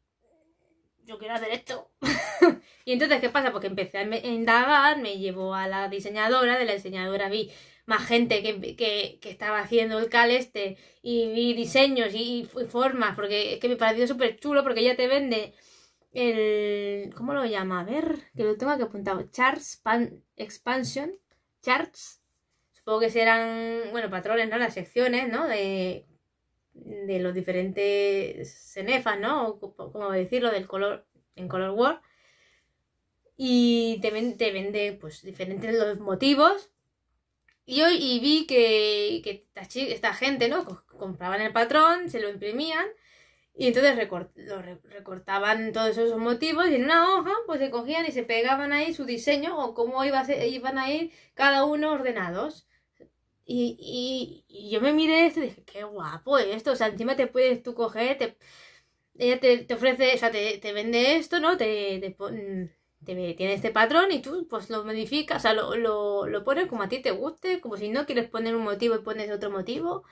yo quiero hacer esto. y entonces, ¿qué pasa? Porque empecé a indagar, me llevó a la diseñadora, de la diseñadora vi más gente que, estaba haciendo el cal este y vi diseños y, formas, porque es que me pareció súper chulo porque ella te vende el... ¿Cómo lo llama? A ver, que lo tengo aquí apuntado. Charts Pan Expansion. Charts. Supongo que serán, bueno, patrones, ¿no? Las secciones, ¿no? De de los diferentes cenefas, ¿no? O, como decirlo, del color en Color War. Y te, vende pues diferentes los motivos. Y hoy vi que, esta, gente, ¿no? Compraban el patrón, se lo imprimían y entonces recortaban todos esos motivos y en una hoja pues se cogían y se pegaban ahí su diseño o cómo iba iban a ir cada uno ordenados. Y, y, yo me miré esto y dije, qué guapo esto. O sea, encima te puedes tú coger, te, ella te, te ofrece, o sea, te, vende esto, ¿no? Te, te, tiene este patrón y tú pues lo modificas, o sea, lo, lo, lo pones como a ti te guste, como si no quieres poner un motivo y pones otro motivo.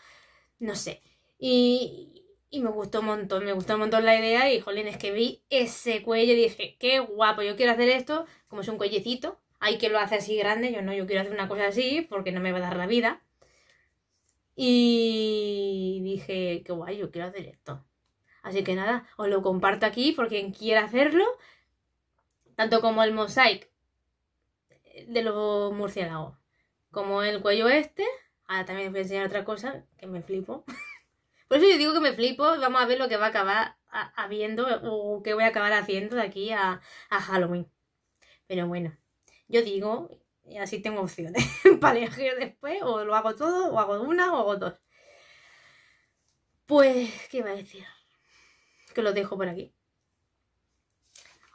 No sé. Y, y me gustó un montón, me gustó un montón la idea y, jolín, es que vi ese cuello y dije, qué guapo, yo quiero hacer esto, como es un cuellecito, hay que lo hace así grande, yo no, yo quiero hacer una cosa así porque no me va a dar la vida. Y dije, qué guay, yo quiero hacer esto. Así que nada, os lo comparto aquí por quien quiera hacerlo, tanto como el mosaic de los murciélagos, como el cuello este. Ahora también os voy a enseñar otra cosa que me flipo. por eso yo digo que me flipo, vamos a ver lo que va a acabar habiendo o qué voy a acabar haciendo de aquí a, a Halloween. Pero bueno yo digo, y así tengo opciones para elegir después, o lo hago todo, o hago una, o hago dos. Pues, ¿qué iba a decir? Que lo dejo por aquí.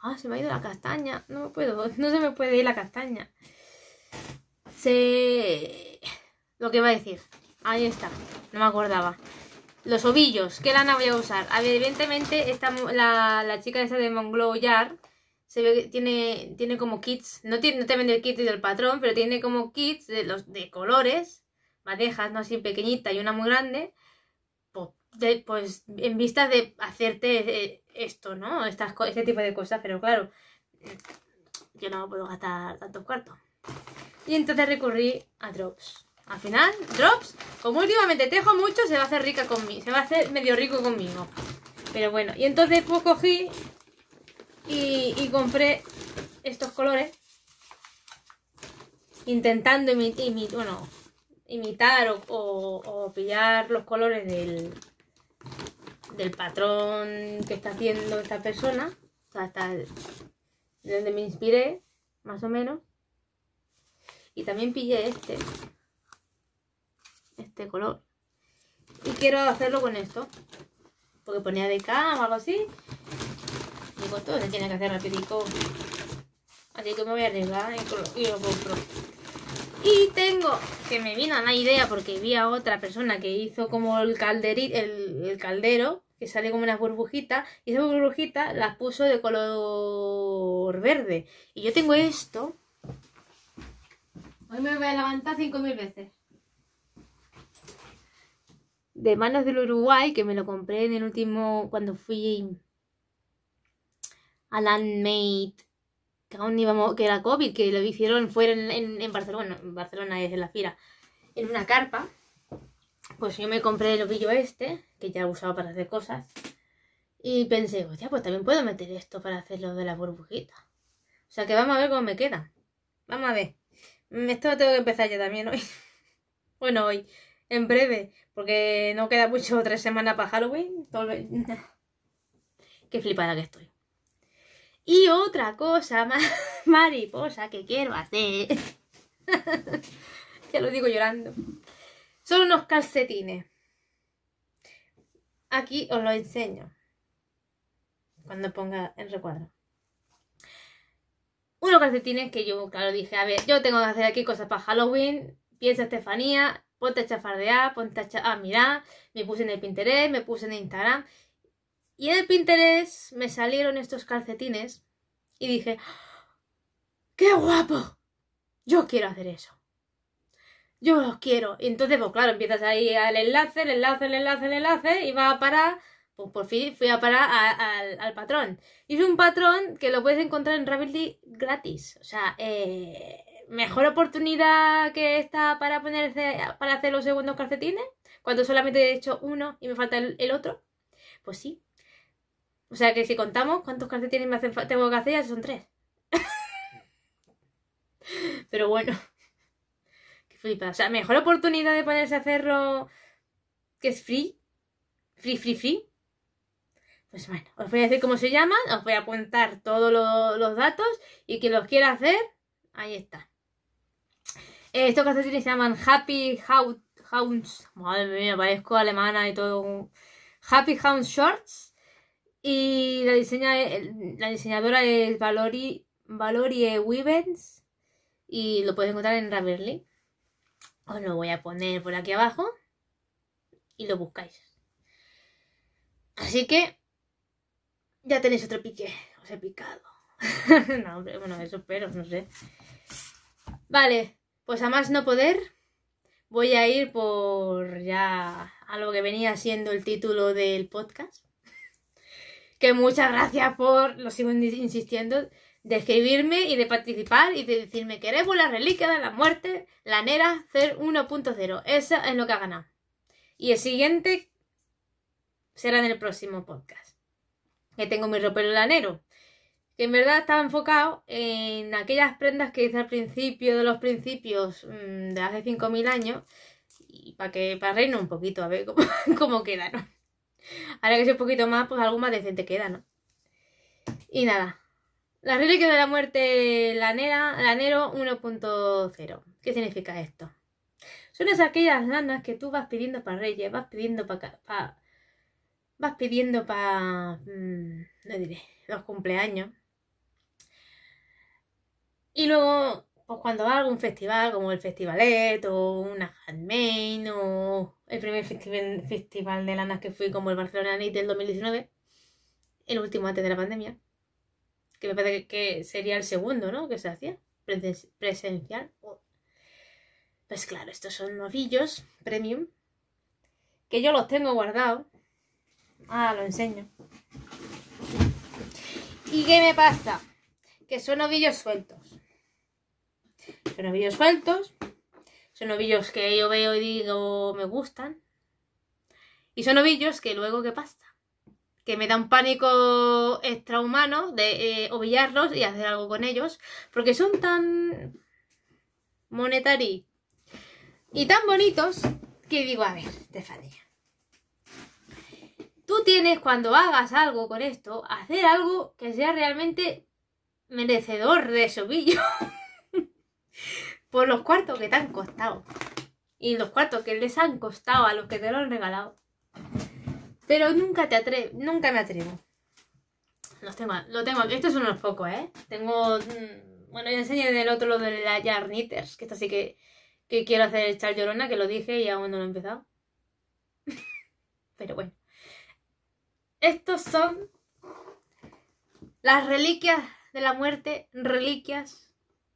Ah, se me ha ido la castaña. No puedo, no se me puede ir la castaña. Se... Lo que iba a decir. Ahí está, no me acordaba. Los ovillos, ¿qué lana voy a usar? evidentemente, la, la chica esa de Monglow Yard se ve que tiene, tiene como kits, no, tiene, no te vende el kit del patrón, pero tiene como kits de, los, de colores, madejas, ¿no? Así pequeñita y una muy grande, pues, en vistas de hacerte eh, esto, ¿no? Estas, este tipo de cosas, pero claro, mm, yo no puedo gastar tantos cuartos. Y entonces recurrí a Drops. Al final, Drops, como últimamente tejo mucho, se va a hacer rica conmigo, se va a hacer medio rico conmigo. Pero bueno, y entonces pues cogí y, compré estos colores intentando imitar, imitar o, pillar los colores del, patrón que está haciendo esta persona, o sea, hasta donde me inspiré, más o menos. Y también pillé este, este color. Y quiero hacerlo con esto, porque ponía de cama o algo así. Digo, todo se tiene que hacer rapidito. Así que me voy a arreglar y lo compro. Y tengo, que me vino a idea porque vi a otra persona que hizo como el, calderi, el, el caldero, que sale como unas burbujitas, y esas burbujitas las puso de color verde. Y yo tengo esto. Hoy me voy a levantar 5.000 veces. De manos del Uruguay, que me lo compré en el último, cuando fui Alan Mate, que aún íbamos, que era COVID, que lo hicieron, fuera en, Barcelona, en Barcelona es en la fira, en una carpa. Pues yo me compré el ovillo este, que ya he usado para hacer cosas. Y pensé, hostia, pues también puedo meter esto para hacer lo de la burbujita. O sea que vamos a ver cómo me queda. Vamos a ver. Mm, esto lo tengo que empezar ya también hoy. bueno, hoy. En breve. Porque no queda mucho, tres semanas para Halloween. Todo... Qué flipada que estoy. Y otra cosa, mariposa, que quiero hacer. ya lo digo llorando. Son unos calcetines. Aquí os lo enseño. Cuando ponga en recuadro. Unos calcetines que yo, claro, dije, a ver, yo tengo que hacer aquí cosas para Halloween. Piensa Estefanía, ponte a chafardear, ponte a, a ah, mirar. Me puse en el Pinterest, me puse en Instagram. Y en Pinterest me salieron estos calcetines y dije, ¡qué guapo! Yo quiero hacer eso. Yo los quiero. Y entonces, pues claro, empiezas ahí al enlace, el enlace, el enlace, el enlace, y va a parar, pues por fin fui a parar al, patrón. Y es un patrón que lo puedes encontrar en Ravelry gratis. O sea, eh, mejor oportunidad que esta para, ponerse, para hacer los segundos calcetines, cuando solamente he hecho uno y me falta el otro. Pues sí, o sea que si contamos cuántos calcetines me hacen tengo que hacer, ya son tres. Pero bueno. Qué flipa. O sea, mejor oportunidad de ponerse a hacerlo que es free. Free, free, free. Pues bueno, os voy a decir cómo se llaman, os voy a apuntar todos los datos y quien los quiera hacer, ahí está. Eh, estos calcetines se llaman Happy Hounds. Madre mía, parezco alemana y todo. Happy Hounds Shorts y eh, la, diseñadora es Valorie, Valorie Weavens. Y lo puedes encontrar en Ravelry. Os lo voy a poner por aquí abajo. Y lo buscáis. Así que. Ya tenéis otro pique. Os he picado. no, bueno, eso pero no sé. Vale. Pues a más no poder. Voy a ir por ya a lo que venía siendo el título del podcast que muchas gracias por, lo sigo insistiendo, de escribirme y de participar y de decirme queremos la reliquia de la muerte, la Nera 01.0. Eso es lo que ha ganado. Y el siguiente será en el próximo podcast. Que tengo mi ropero lanero. Que en verdad estaba enfocado en aquellas prendas que hice al principio de los principios mm, de hace 5.000 años. Y para que para reino un poquito a ver cómo, cómo quedaron. Ahora que es un poquito más, pues algo más decente queda, ¿no? Y nada. La reliquia de la muerte lanera, lanero 1.0. ¿Qué significa esto? Son esas aquellas lanas que tú vas pidiendo para reyes, vas pidiendo para... vas pidiendo para... Mm, no diré, los cumpleaños. Y luego pues cuando va a algún festival, como el Festivalet, o una Handmade, o el primer festival, festival de lanas que fui, como el Barcelona Night del 2019, el último antes de la pandemia, que me parece que sería el segundo, ¿no? Que se hacía, presencial. Oh. Pues claro, estos son novillos premium, que yo los tengo guardados. Ah, lo enseño. ¿Y qué me pasa? Que son novillos sueltos son ovillos sueltos. Son ovillos que yo veo y digo, me gustan. Y son ovillos que luego, que pasa? que me da un pánico extrahumano de eh, ovillarlos y hacer algo con ellos, porque son tan monetari y tan bonitos que digo, a ver, te Estefanía, tú tienes cuando hagas algo con esto, hacer algo que sea realmente merecedor de ese ovillo. por los cuartos que te han costado. Y los cuartos que les han costado a los que te lo han regalado. Pero nunca te nunca me atrevo. Los temas lo tengo aquí. Estos son unos pocos, ¿eh? Tengo. Mm, bueno, ya enseñé en el otro lo de la yarniters que esto sí que, que quiero hacer echar llorona, que lo dije y aún no lo he empezado. Pero bueno. Estos son las reliquias de la muerte, reliquias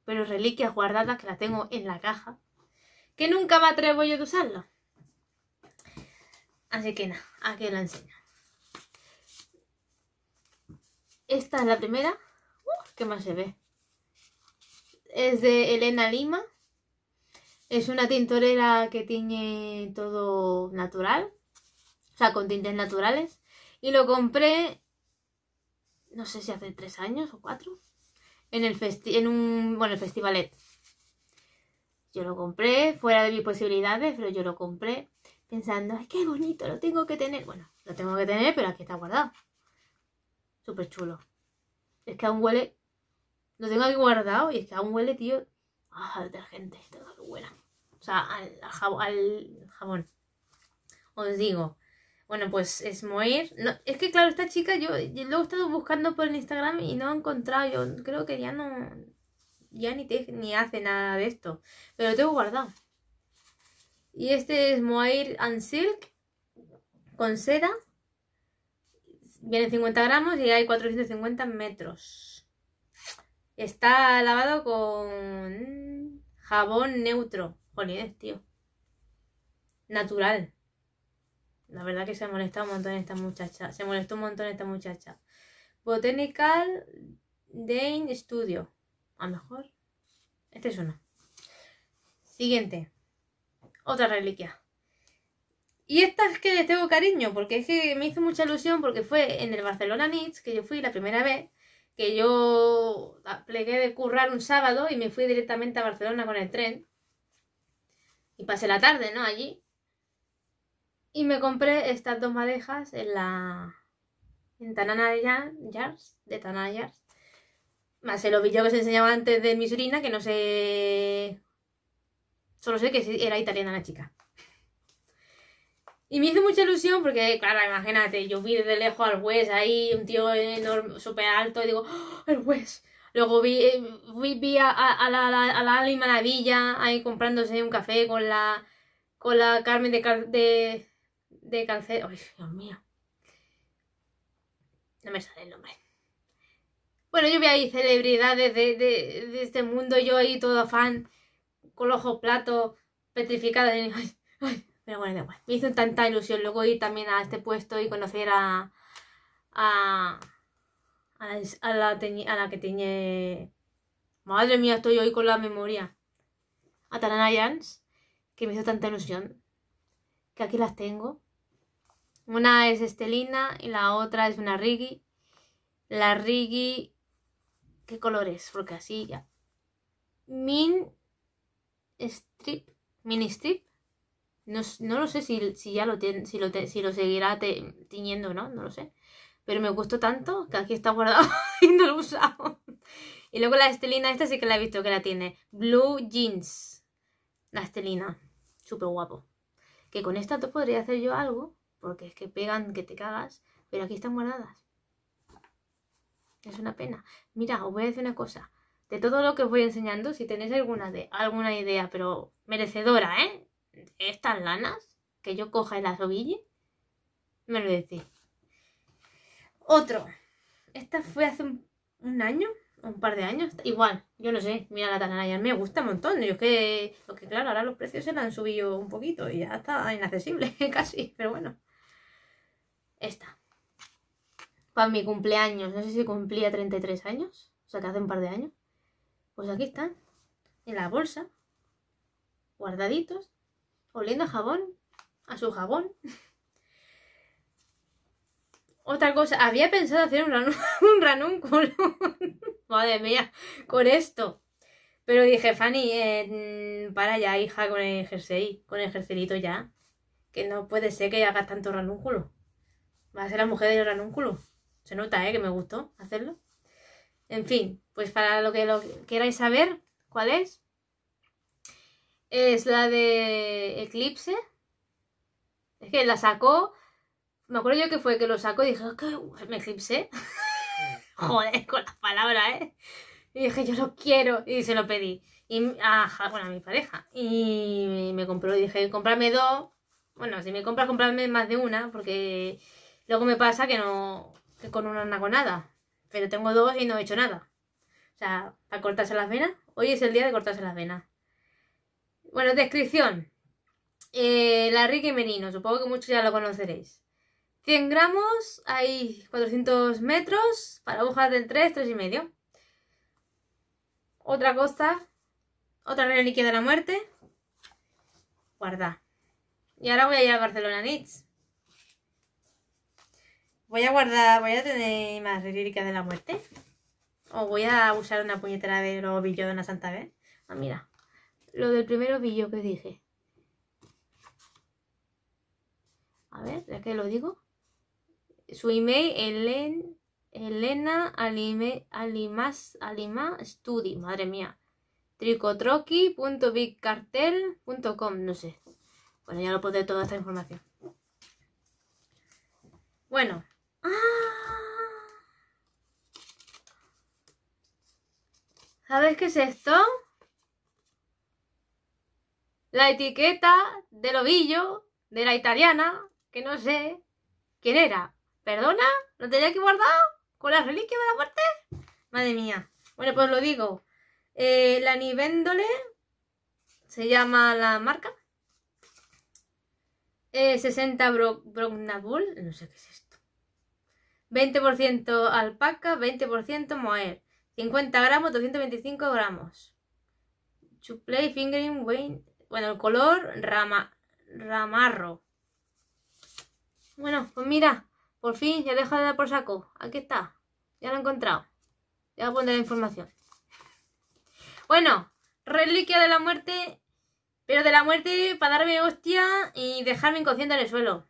pero reliquias guardadas que las tengo en la caja, que nunca me atrevo yo de usarlo. Así que nada, aquí la enseño. Esta es la primera. Uh, ¿Qué más se ve? Es de Elena Lima. Es una tintorera que tiñe todo natural. O sea, con tintes naturales. Y lo compré, no sé si hace tres años o cuatro en el en un, bueno, el festivalet. Yo lo compré, fuera de mis posibilidades, pero yo lo compré pensando, ¡ay, qué bonito! Lo tengo que tener. Bueno, lo tengo que tener, pero aquí está guardado. Súper chulo. Es que aún huele... Lo tengo aquí guardado y es que aún huele, tío, a detergente. Todo lo buena. O sea, al, al, jabón. Os digo, bueno, pues es Moir. es que claro, esta chica yo, lo he estado buscando por el Instagram y no he encontrado. Yo creo que ya no. Ya ni, ni hace nada de esto. Pero lo tengo guardado. Y este es Moir and Silk. Con seda. Viene 50 gramos y hay 450 metros. Está lavado con jabón neutro. Jolines, tío. Natural. La verdad que se ha molestado un montón esta muchacha. Se molestó un montón esta muchacha. Botanical Dane Studio. A lo mejor. Este es uno. Siguiente. Otra reliquia. Y esta es que les tengo cariño, porque es que me hizo mucha ilusión, porque fue en el Barcelona Nits, que yo fui la primera vez, que yo plegué de currar un sábado y me fui directamente a Barcelona con el tren. Y pasé la tarde, ¿no? Allí. Y me compré estas dos madejas en la... En Tanana de de Tanana Yars. Más el ovillo que os enseñaba antes de Misurina, que no sé... Solo sé que era italiana la chica. Y me hizo mucha ilusión porque, claro, imagínate, yo vi desde lejos al juez ahí, un tío enorme, súper alto, y digo, ¡Oh, el juez! Luego eh, vi, vi, a, la, Maravilla ahí comprándose un café con la, con la Carmen de, de Cancel. ¡Ay, Dios mío! No me sale el nombre. Bueno, yo vi ahí celebridades de, este mundo, yo ahí todo fan, con los ojos platos, petrificada. Pero bueno, da igual. Me hizo tanta ilusión luego ir también a este puesto y conocer a. a. a, la, a la, que tenía... Madre mía, estoy hoy con la memoria. A Tanana que me hizo tanta ilusión. Que aquí las tengo. Una es estelina y la otra es una rigi. La rigi... ¿Qué color es? Porque así ya. Min strip. Mini strip. No, lo sé si, ya lo, tiene, si lo, seguirá te, tiñendo no, no lo sé. Pero me gustó tanto que aquí está guardado y no lo he usado. Y luego la estelina, esta sí que la he visto que la tiene. Blue jeans. La estelina. Súper guapo. Que con esta podría hacer yo algo porque es que pegan que te cagas, pero aquí están guardadas. Es una pena. Mira, os voy a decir una cosa. De todo lo que os voy enseñando, si tenéis alguna, de, alguna idea, pero merecedora, ¿eh? Estas lanas, que yo coja en las oville, me lo decís. Otro. Esta fue hace un, año, un par de años. Igual, yo no sé. Mira la tanana, me gusta un montón. Yo es que, que claro, ahora los precios se la han subido un poquito y ya está inaccesible casi, pero bueno. Esta. Para mi cumpleaños. No sé si cumplía 33 años. O sea que hace un par de años. Pues aquí están. En la bolsa. Guardaditos. Oliendo a jabón. A su jabón. Otra cosa, había pensado hacer un, ranúnculo. Madre mía, con esto. Pero dije, Fanny, eh, mm, para ya, hija, con el jersey, con el jerseyito ya. Que no puede ser que haga tanto ranúnculo. Va a ser la mujer del ranúnculo. Se nota, ¿eh? Que me gustó hacerlo. En fin, pues para lo que lo queráis saber, ¿cuál es? Es la de Eclipse. Es que la sacó. Me acuerdo yo que fue que lo sacó y dije, ah, ¿qué? Me Eclipse. Joder, con las palabras, ¿eh? Y dije, yo lo quiero. Y se lo pedí. Y, bueno, a mi pareja. Y me compró. Y dije, comprarme dos. Bueno, si me compras, comprarme más de una. Porque Luego me pasa que no, que con una no nada, pero tengo dos y no he hecho nada. O sea, a cortarse las venas. Hoy es el día de cortarse las venas. Bueno, descripción. Eh, la la y Menino, supongo que muchos ya lo conoceréis. 100 gramos, hay 400 metros, para agujas del 3, 3 y medio. Otra cosa, otra reliquia de la muerte. Guarda. Y ahora voy a ir a Barcelona Needs. Voy a guardar, voy a tener más líricas de la muerte. O voy a usar una puñetera de los billos de una santa vez. Ah, mira. Lo del primero billo que dije. A ver, ¿ya que lo digo? Su email, Elen, Elena Alima madre mía. Tricotroqui.bigcartel.com, no sé. Bueno, ya lo pondré toda esta información. Bueno, Ah. ¿Sabes qué es esto? La etiqueta del ovillo de la italiana, que no sé quién era. ¿Perdona? ¿Lo tenía que guardar? ¿Con la reliquia de la muerte? Madre mía. Bueno, pues lo digo. Eh, la Nivéndole se llama la marca. Eh, 60 Brognabul. no sé qué es esto. 20% alpaca, 20% mohair. 50 gramos, 225 gramos. Chuplay, fingering, wing. Bueno, el color ramarro. Bueno, pues mira, por fin ya dejo de dar por saco. Aquí está. Ya lo he encontrado. Ya poner la información. Bueno, reliquia de la muerte. Pero de la muerte para darme hostia y dejarme inconsciente en el suelo.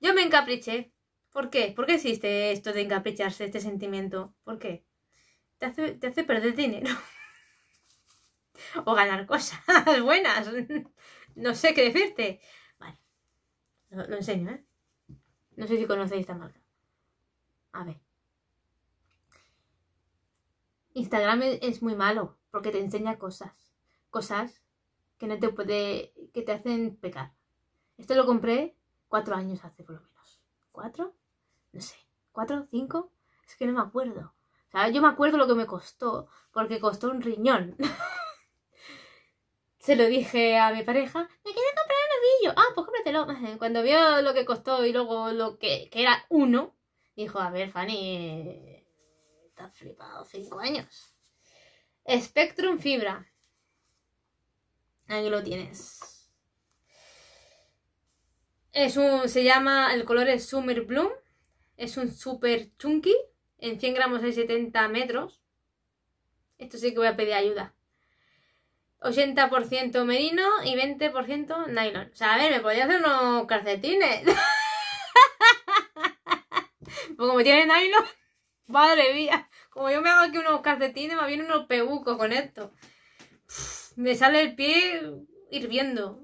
Yo me encapriché. ¿Por qué? ¿Por qué existe esto de encapricharse, este sentimiento? ¿Por qué? Te hace, perder dinero. o ganar cosas buenas. no sé qué decirte. Vale. Lo, enseño, ¿eh? No sé si conocéis esta marca. A ver. Instagram es muy malo porque te enseña cosas. Cosas que no te puede. que te hacen pecar. Esto lo compré cuatro años hace por lo menos. ¿Cuatro? no sé, cuatro, cinco, es que no me acuerdo. O sea, yo me acuerdo lo que me costó, porque costó un riñón. Se lo dije a mi pareja, me quieres comprar el ovillo, ah, pues cómpratelo. Cuando vio lo que costó y luego lo que, que era uno, dijo, a ver, Fanny, estás flipado, cinco años. Spectrum Fibra. Ahí lo tienes. Es un, se llama, el color es Summer Bloom. Es un super chunky. En 100 gramos hay 70 metros. Esto sí que voy a pedir ayuda. 80% merino y 20% nylon. O sea, a ver, me podría hacer unos calcetines. pues como tiene nylon, madre mía. Como yo me hago aquí unos calcetines, me vienen unos pebucos con esto. me sale el pie hirviendo.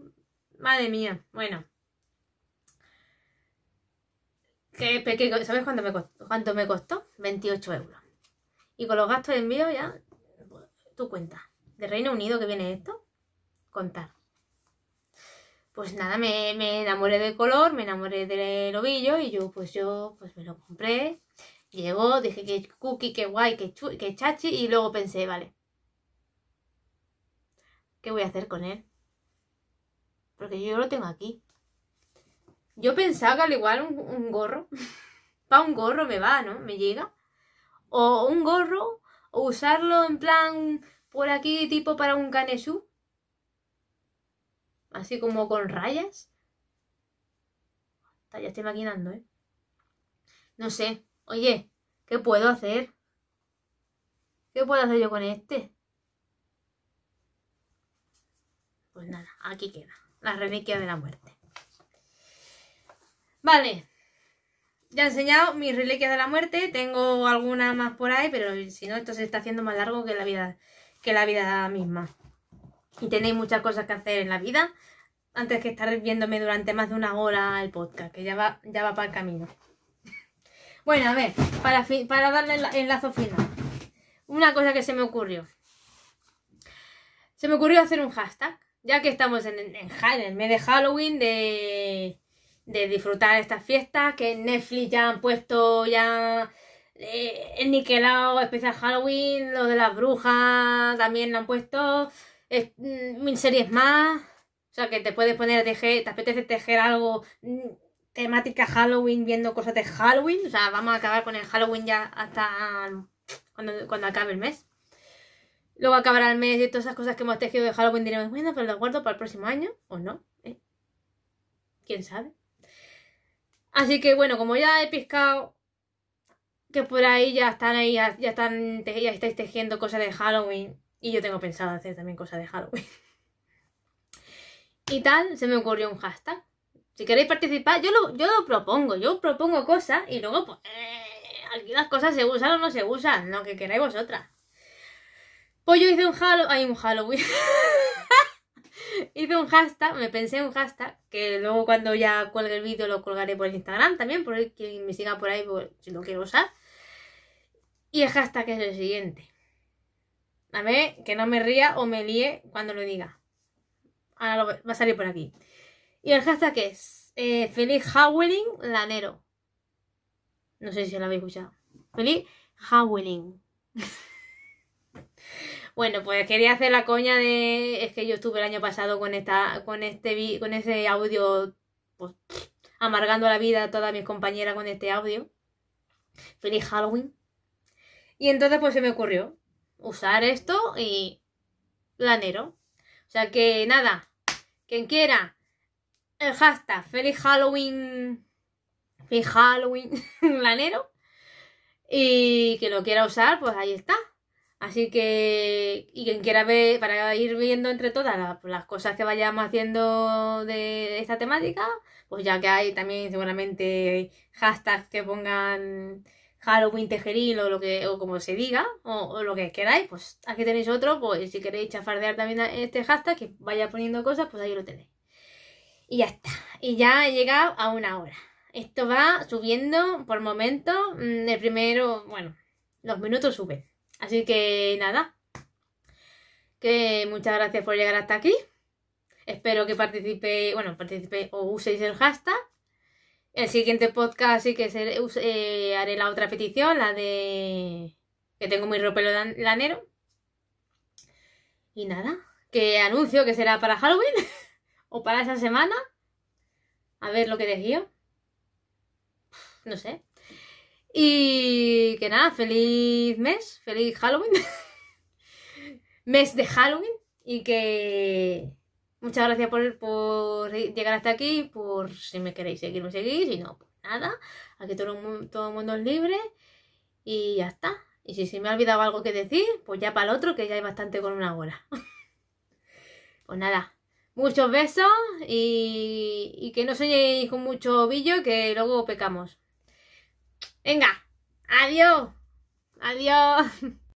Madre mía. Bueno. ¿Sabes cuánto me, costó? cuánto me costó? 28 euros. Y con los gastos de envío ya, tú cuenta, De Reino Unido que viene esto, contar. Pues nada, me, enamoré del color, me enamoré del ovillo y yo pues yo pues me lo compré. Llegó, dije que cookie, que guay, que, que chachi y luego pensé, vale, ¿qué voy a hacer con él? Porque yo lo tengo aquí. Yo pensaba que al igual un, gorro, para un gorro me va, ¿no? Me llega. O un gorro, o usarlo en plan por aquí tipo para un canesú. Así como con rayas. Ya estoy maquinando, ¿eh? No sé. Oye, ¿qué puedo hacer? ¿Qué puedo hacer yo con este? Pues nada, aquí queda. La reliquia de la muerte. Vale. Ya he enseñado mis reliquias de la muerte. Tengo alguna más por ahí, pero si no, esto se está haciendo más largo que la vida, que la vida misma. Y tenéis muchas cosas que hacer en la vida antes que estar viéndome durante más de una hora el podcast, que ya va, ya va para el camino. bueno, a ver, para, para darle el enlazo final. Una cosa que se me ocurrió. Se me ocurrió hacer un hashtag, ya que estamos en, en, en el de Halloween, de de disfrutar estas fiestas, que en Netflix ya han puesto ya eh, el niquelado especial Halloween, lo de las brujas también lo han puesto, mm, mil series más, o sea que te puedes poner a tejer, te apetece tejer algo mm, temática Halloween viendo cosas de Halloween, o sea, vamos a acabar con el Halloween ya hasta cuando, acabe el mes. Luego acabará el mes y todas esas cosas que hemos tejido de Halloween diremos, bueno, pero pues lo guardo para el próximo año, o no, ¿Eh? ¿Quién sabe? Así que bueno, como ya he piscado que por ahí ya están ahí, ya, están, ya estáis tejiendo cosas de Halloween. Y yo tengo pensado hacer también cosas de Halloween. y tal, se me ocurrió un hashtag. Si queréis participar, yo lo, yo propongo, yo propongo cosas y luego pues eh, cosas se usan o no se usan, lo que queráis vosotras. Pues yo hice un Halloween. Hay un Halloween. hice un hashtag, me pensé un hashtag, que luego cuando ya cuelgue el vídeo lo colgaré por Instagram también, por quien me siga por ahí pues, si lo quiero usar. Y el hashtag es el siguiente. A ver, que no me ría o me líe cuando lo diga. Ahora va a salir por aquí. Y el hashtag es eh, Feliz Howling Lanero. No sé si lo habéis escuchado. Feliz Howling. Bueno, pues quería hacer la coña de. Es que yo estuve el año pasado con esta, con este con ese audio, pues, amargando la vida a todas mis compañeras con este audio. Feliz Halloween. Y entonces, pues se me ocurrió usar esto y. Lanero. O sea que nada. Quien quiera. El hashtag. Feliz Halloween. Feliz Halloween. lanero. Y que lo quiera usar, pues ahí está. Así que, y quien quiera ver, para ir viendo entre todas las, cosas que vayamos haciendo de, esta temática, pues ya que hay también seguramente hashtags que pongan Halloween tejeril o lo que, o como se diga, o, lo que queráis, pues aquí tenéis otro, pues si queréis chafardear también este hashtag, que vaya poniendo cosas, pues ahí lo tenéis. Y ya está. Y ya he llegado a una hora. Esto va subiendo por momento, mm, El primero, bueno, los minutos suben Así que nada, que muchas gracias por llegar hasta aquí. Espero que participe, bueno, participe o uséis el hashtag. El siguiente podcast sí que eh, haré la otra petición, la de que tengo mi ropelo lanero. Y nada, que anuncio que será para Halloween o para esa semana. A ver lo que decido. No sé. Y que nada, feliz mes, feliz Halloween. mes de Halloween. Y que muchas gracias por, por, llegar hasta aquí, por si me queréis seguir, me seguís, y no, pues nada. Aquí todo, todo el mundo es libre. Y ya está. Y si se me ha olvidado algo que decir, pues ya para el otro, que ya hay bastante con una bola pues nada, muchos besos y, que no soñéis con mucho billo, que luego pecamos. Venga, adiós. Adiós.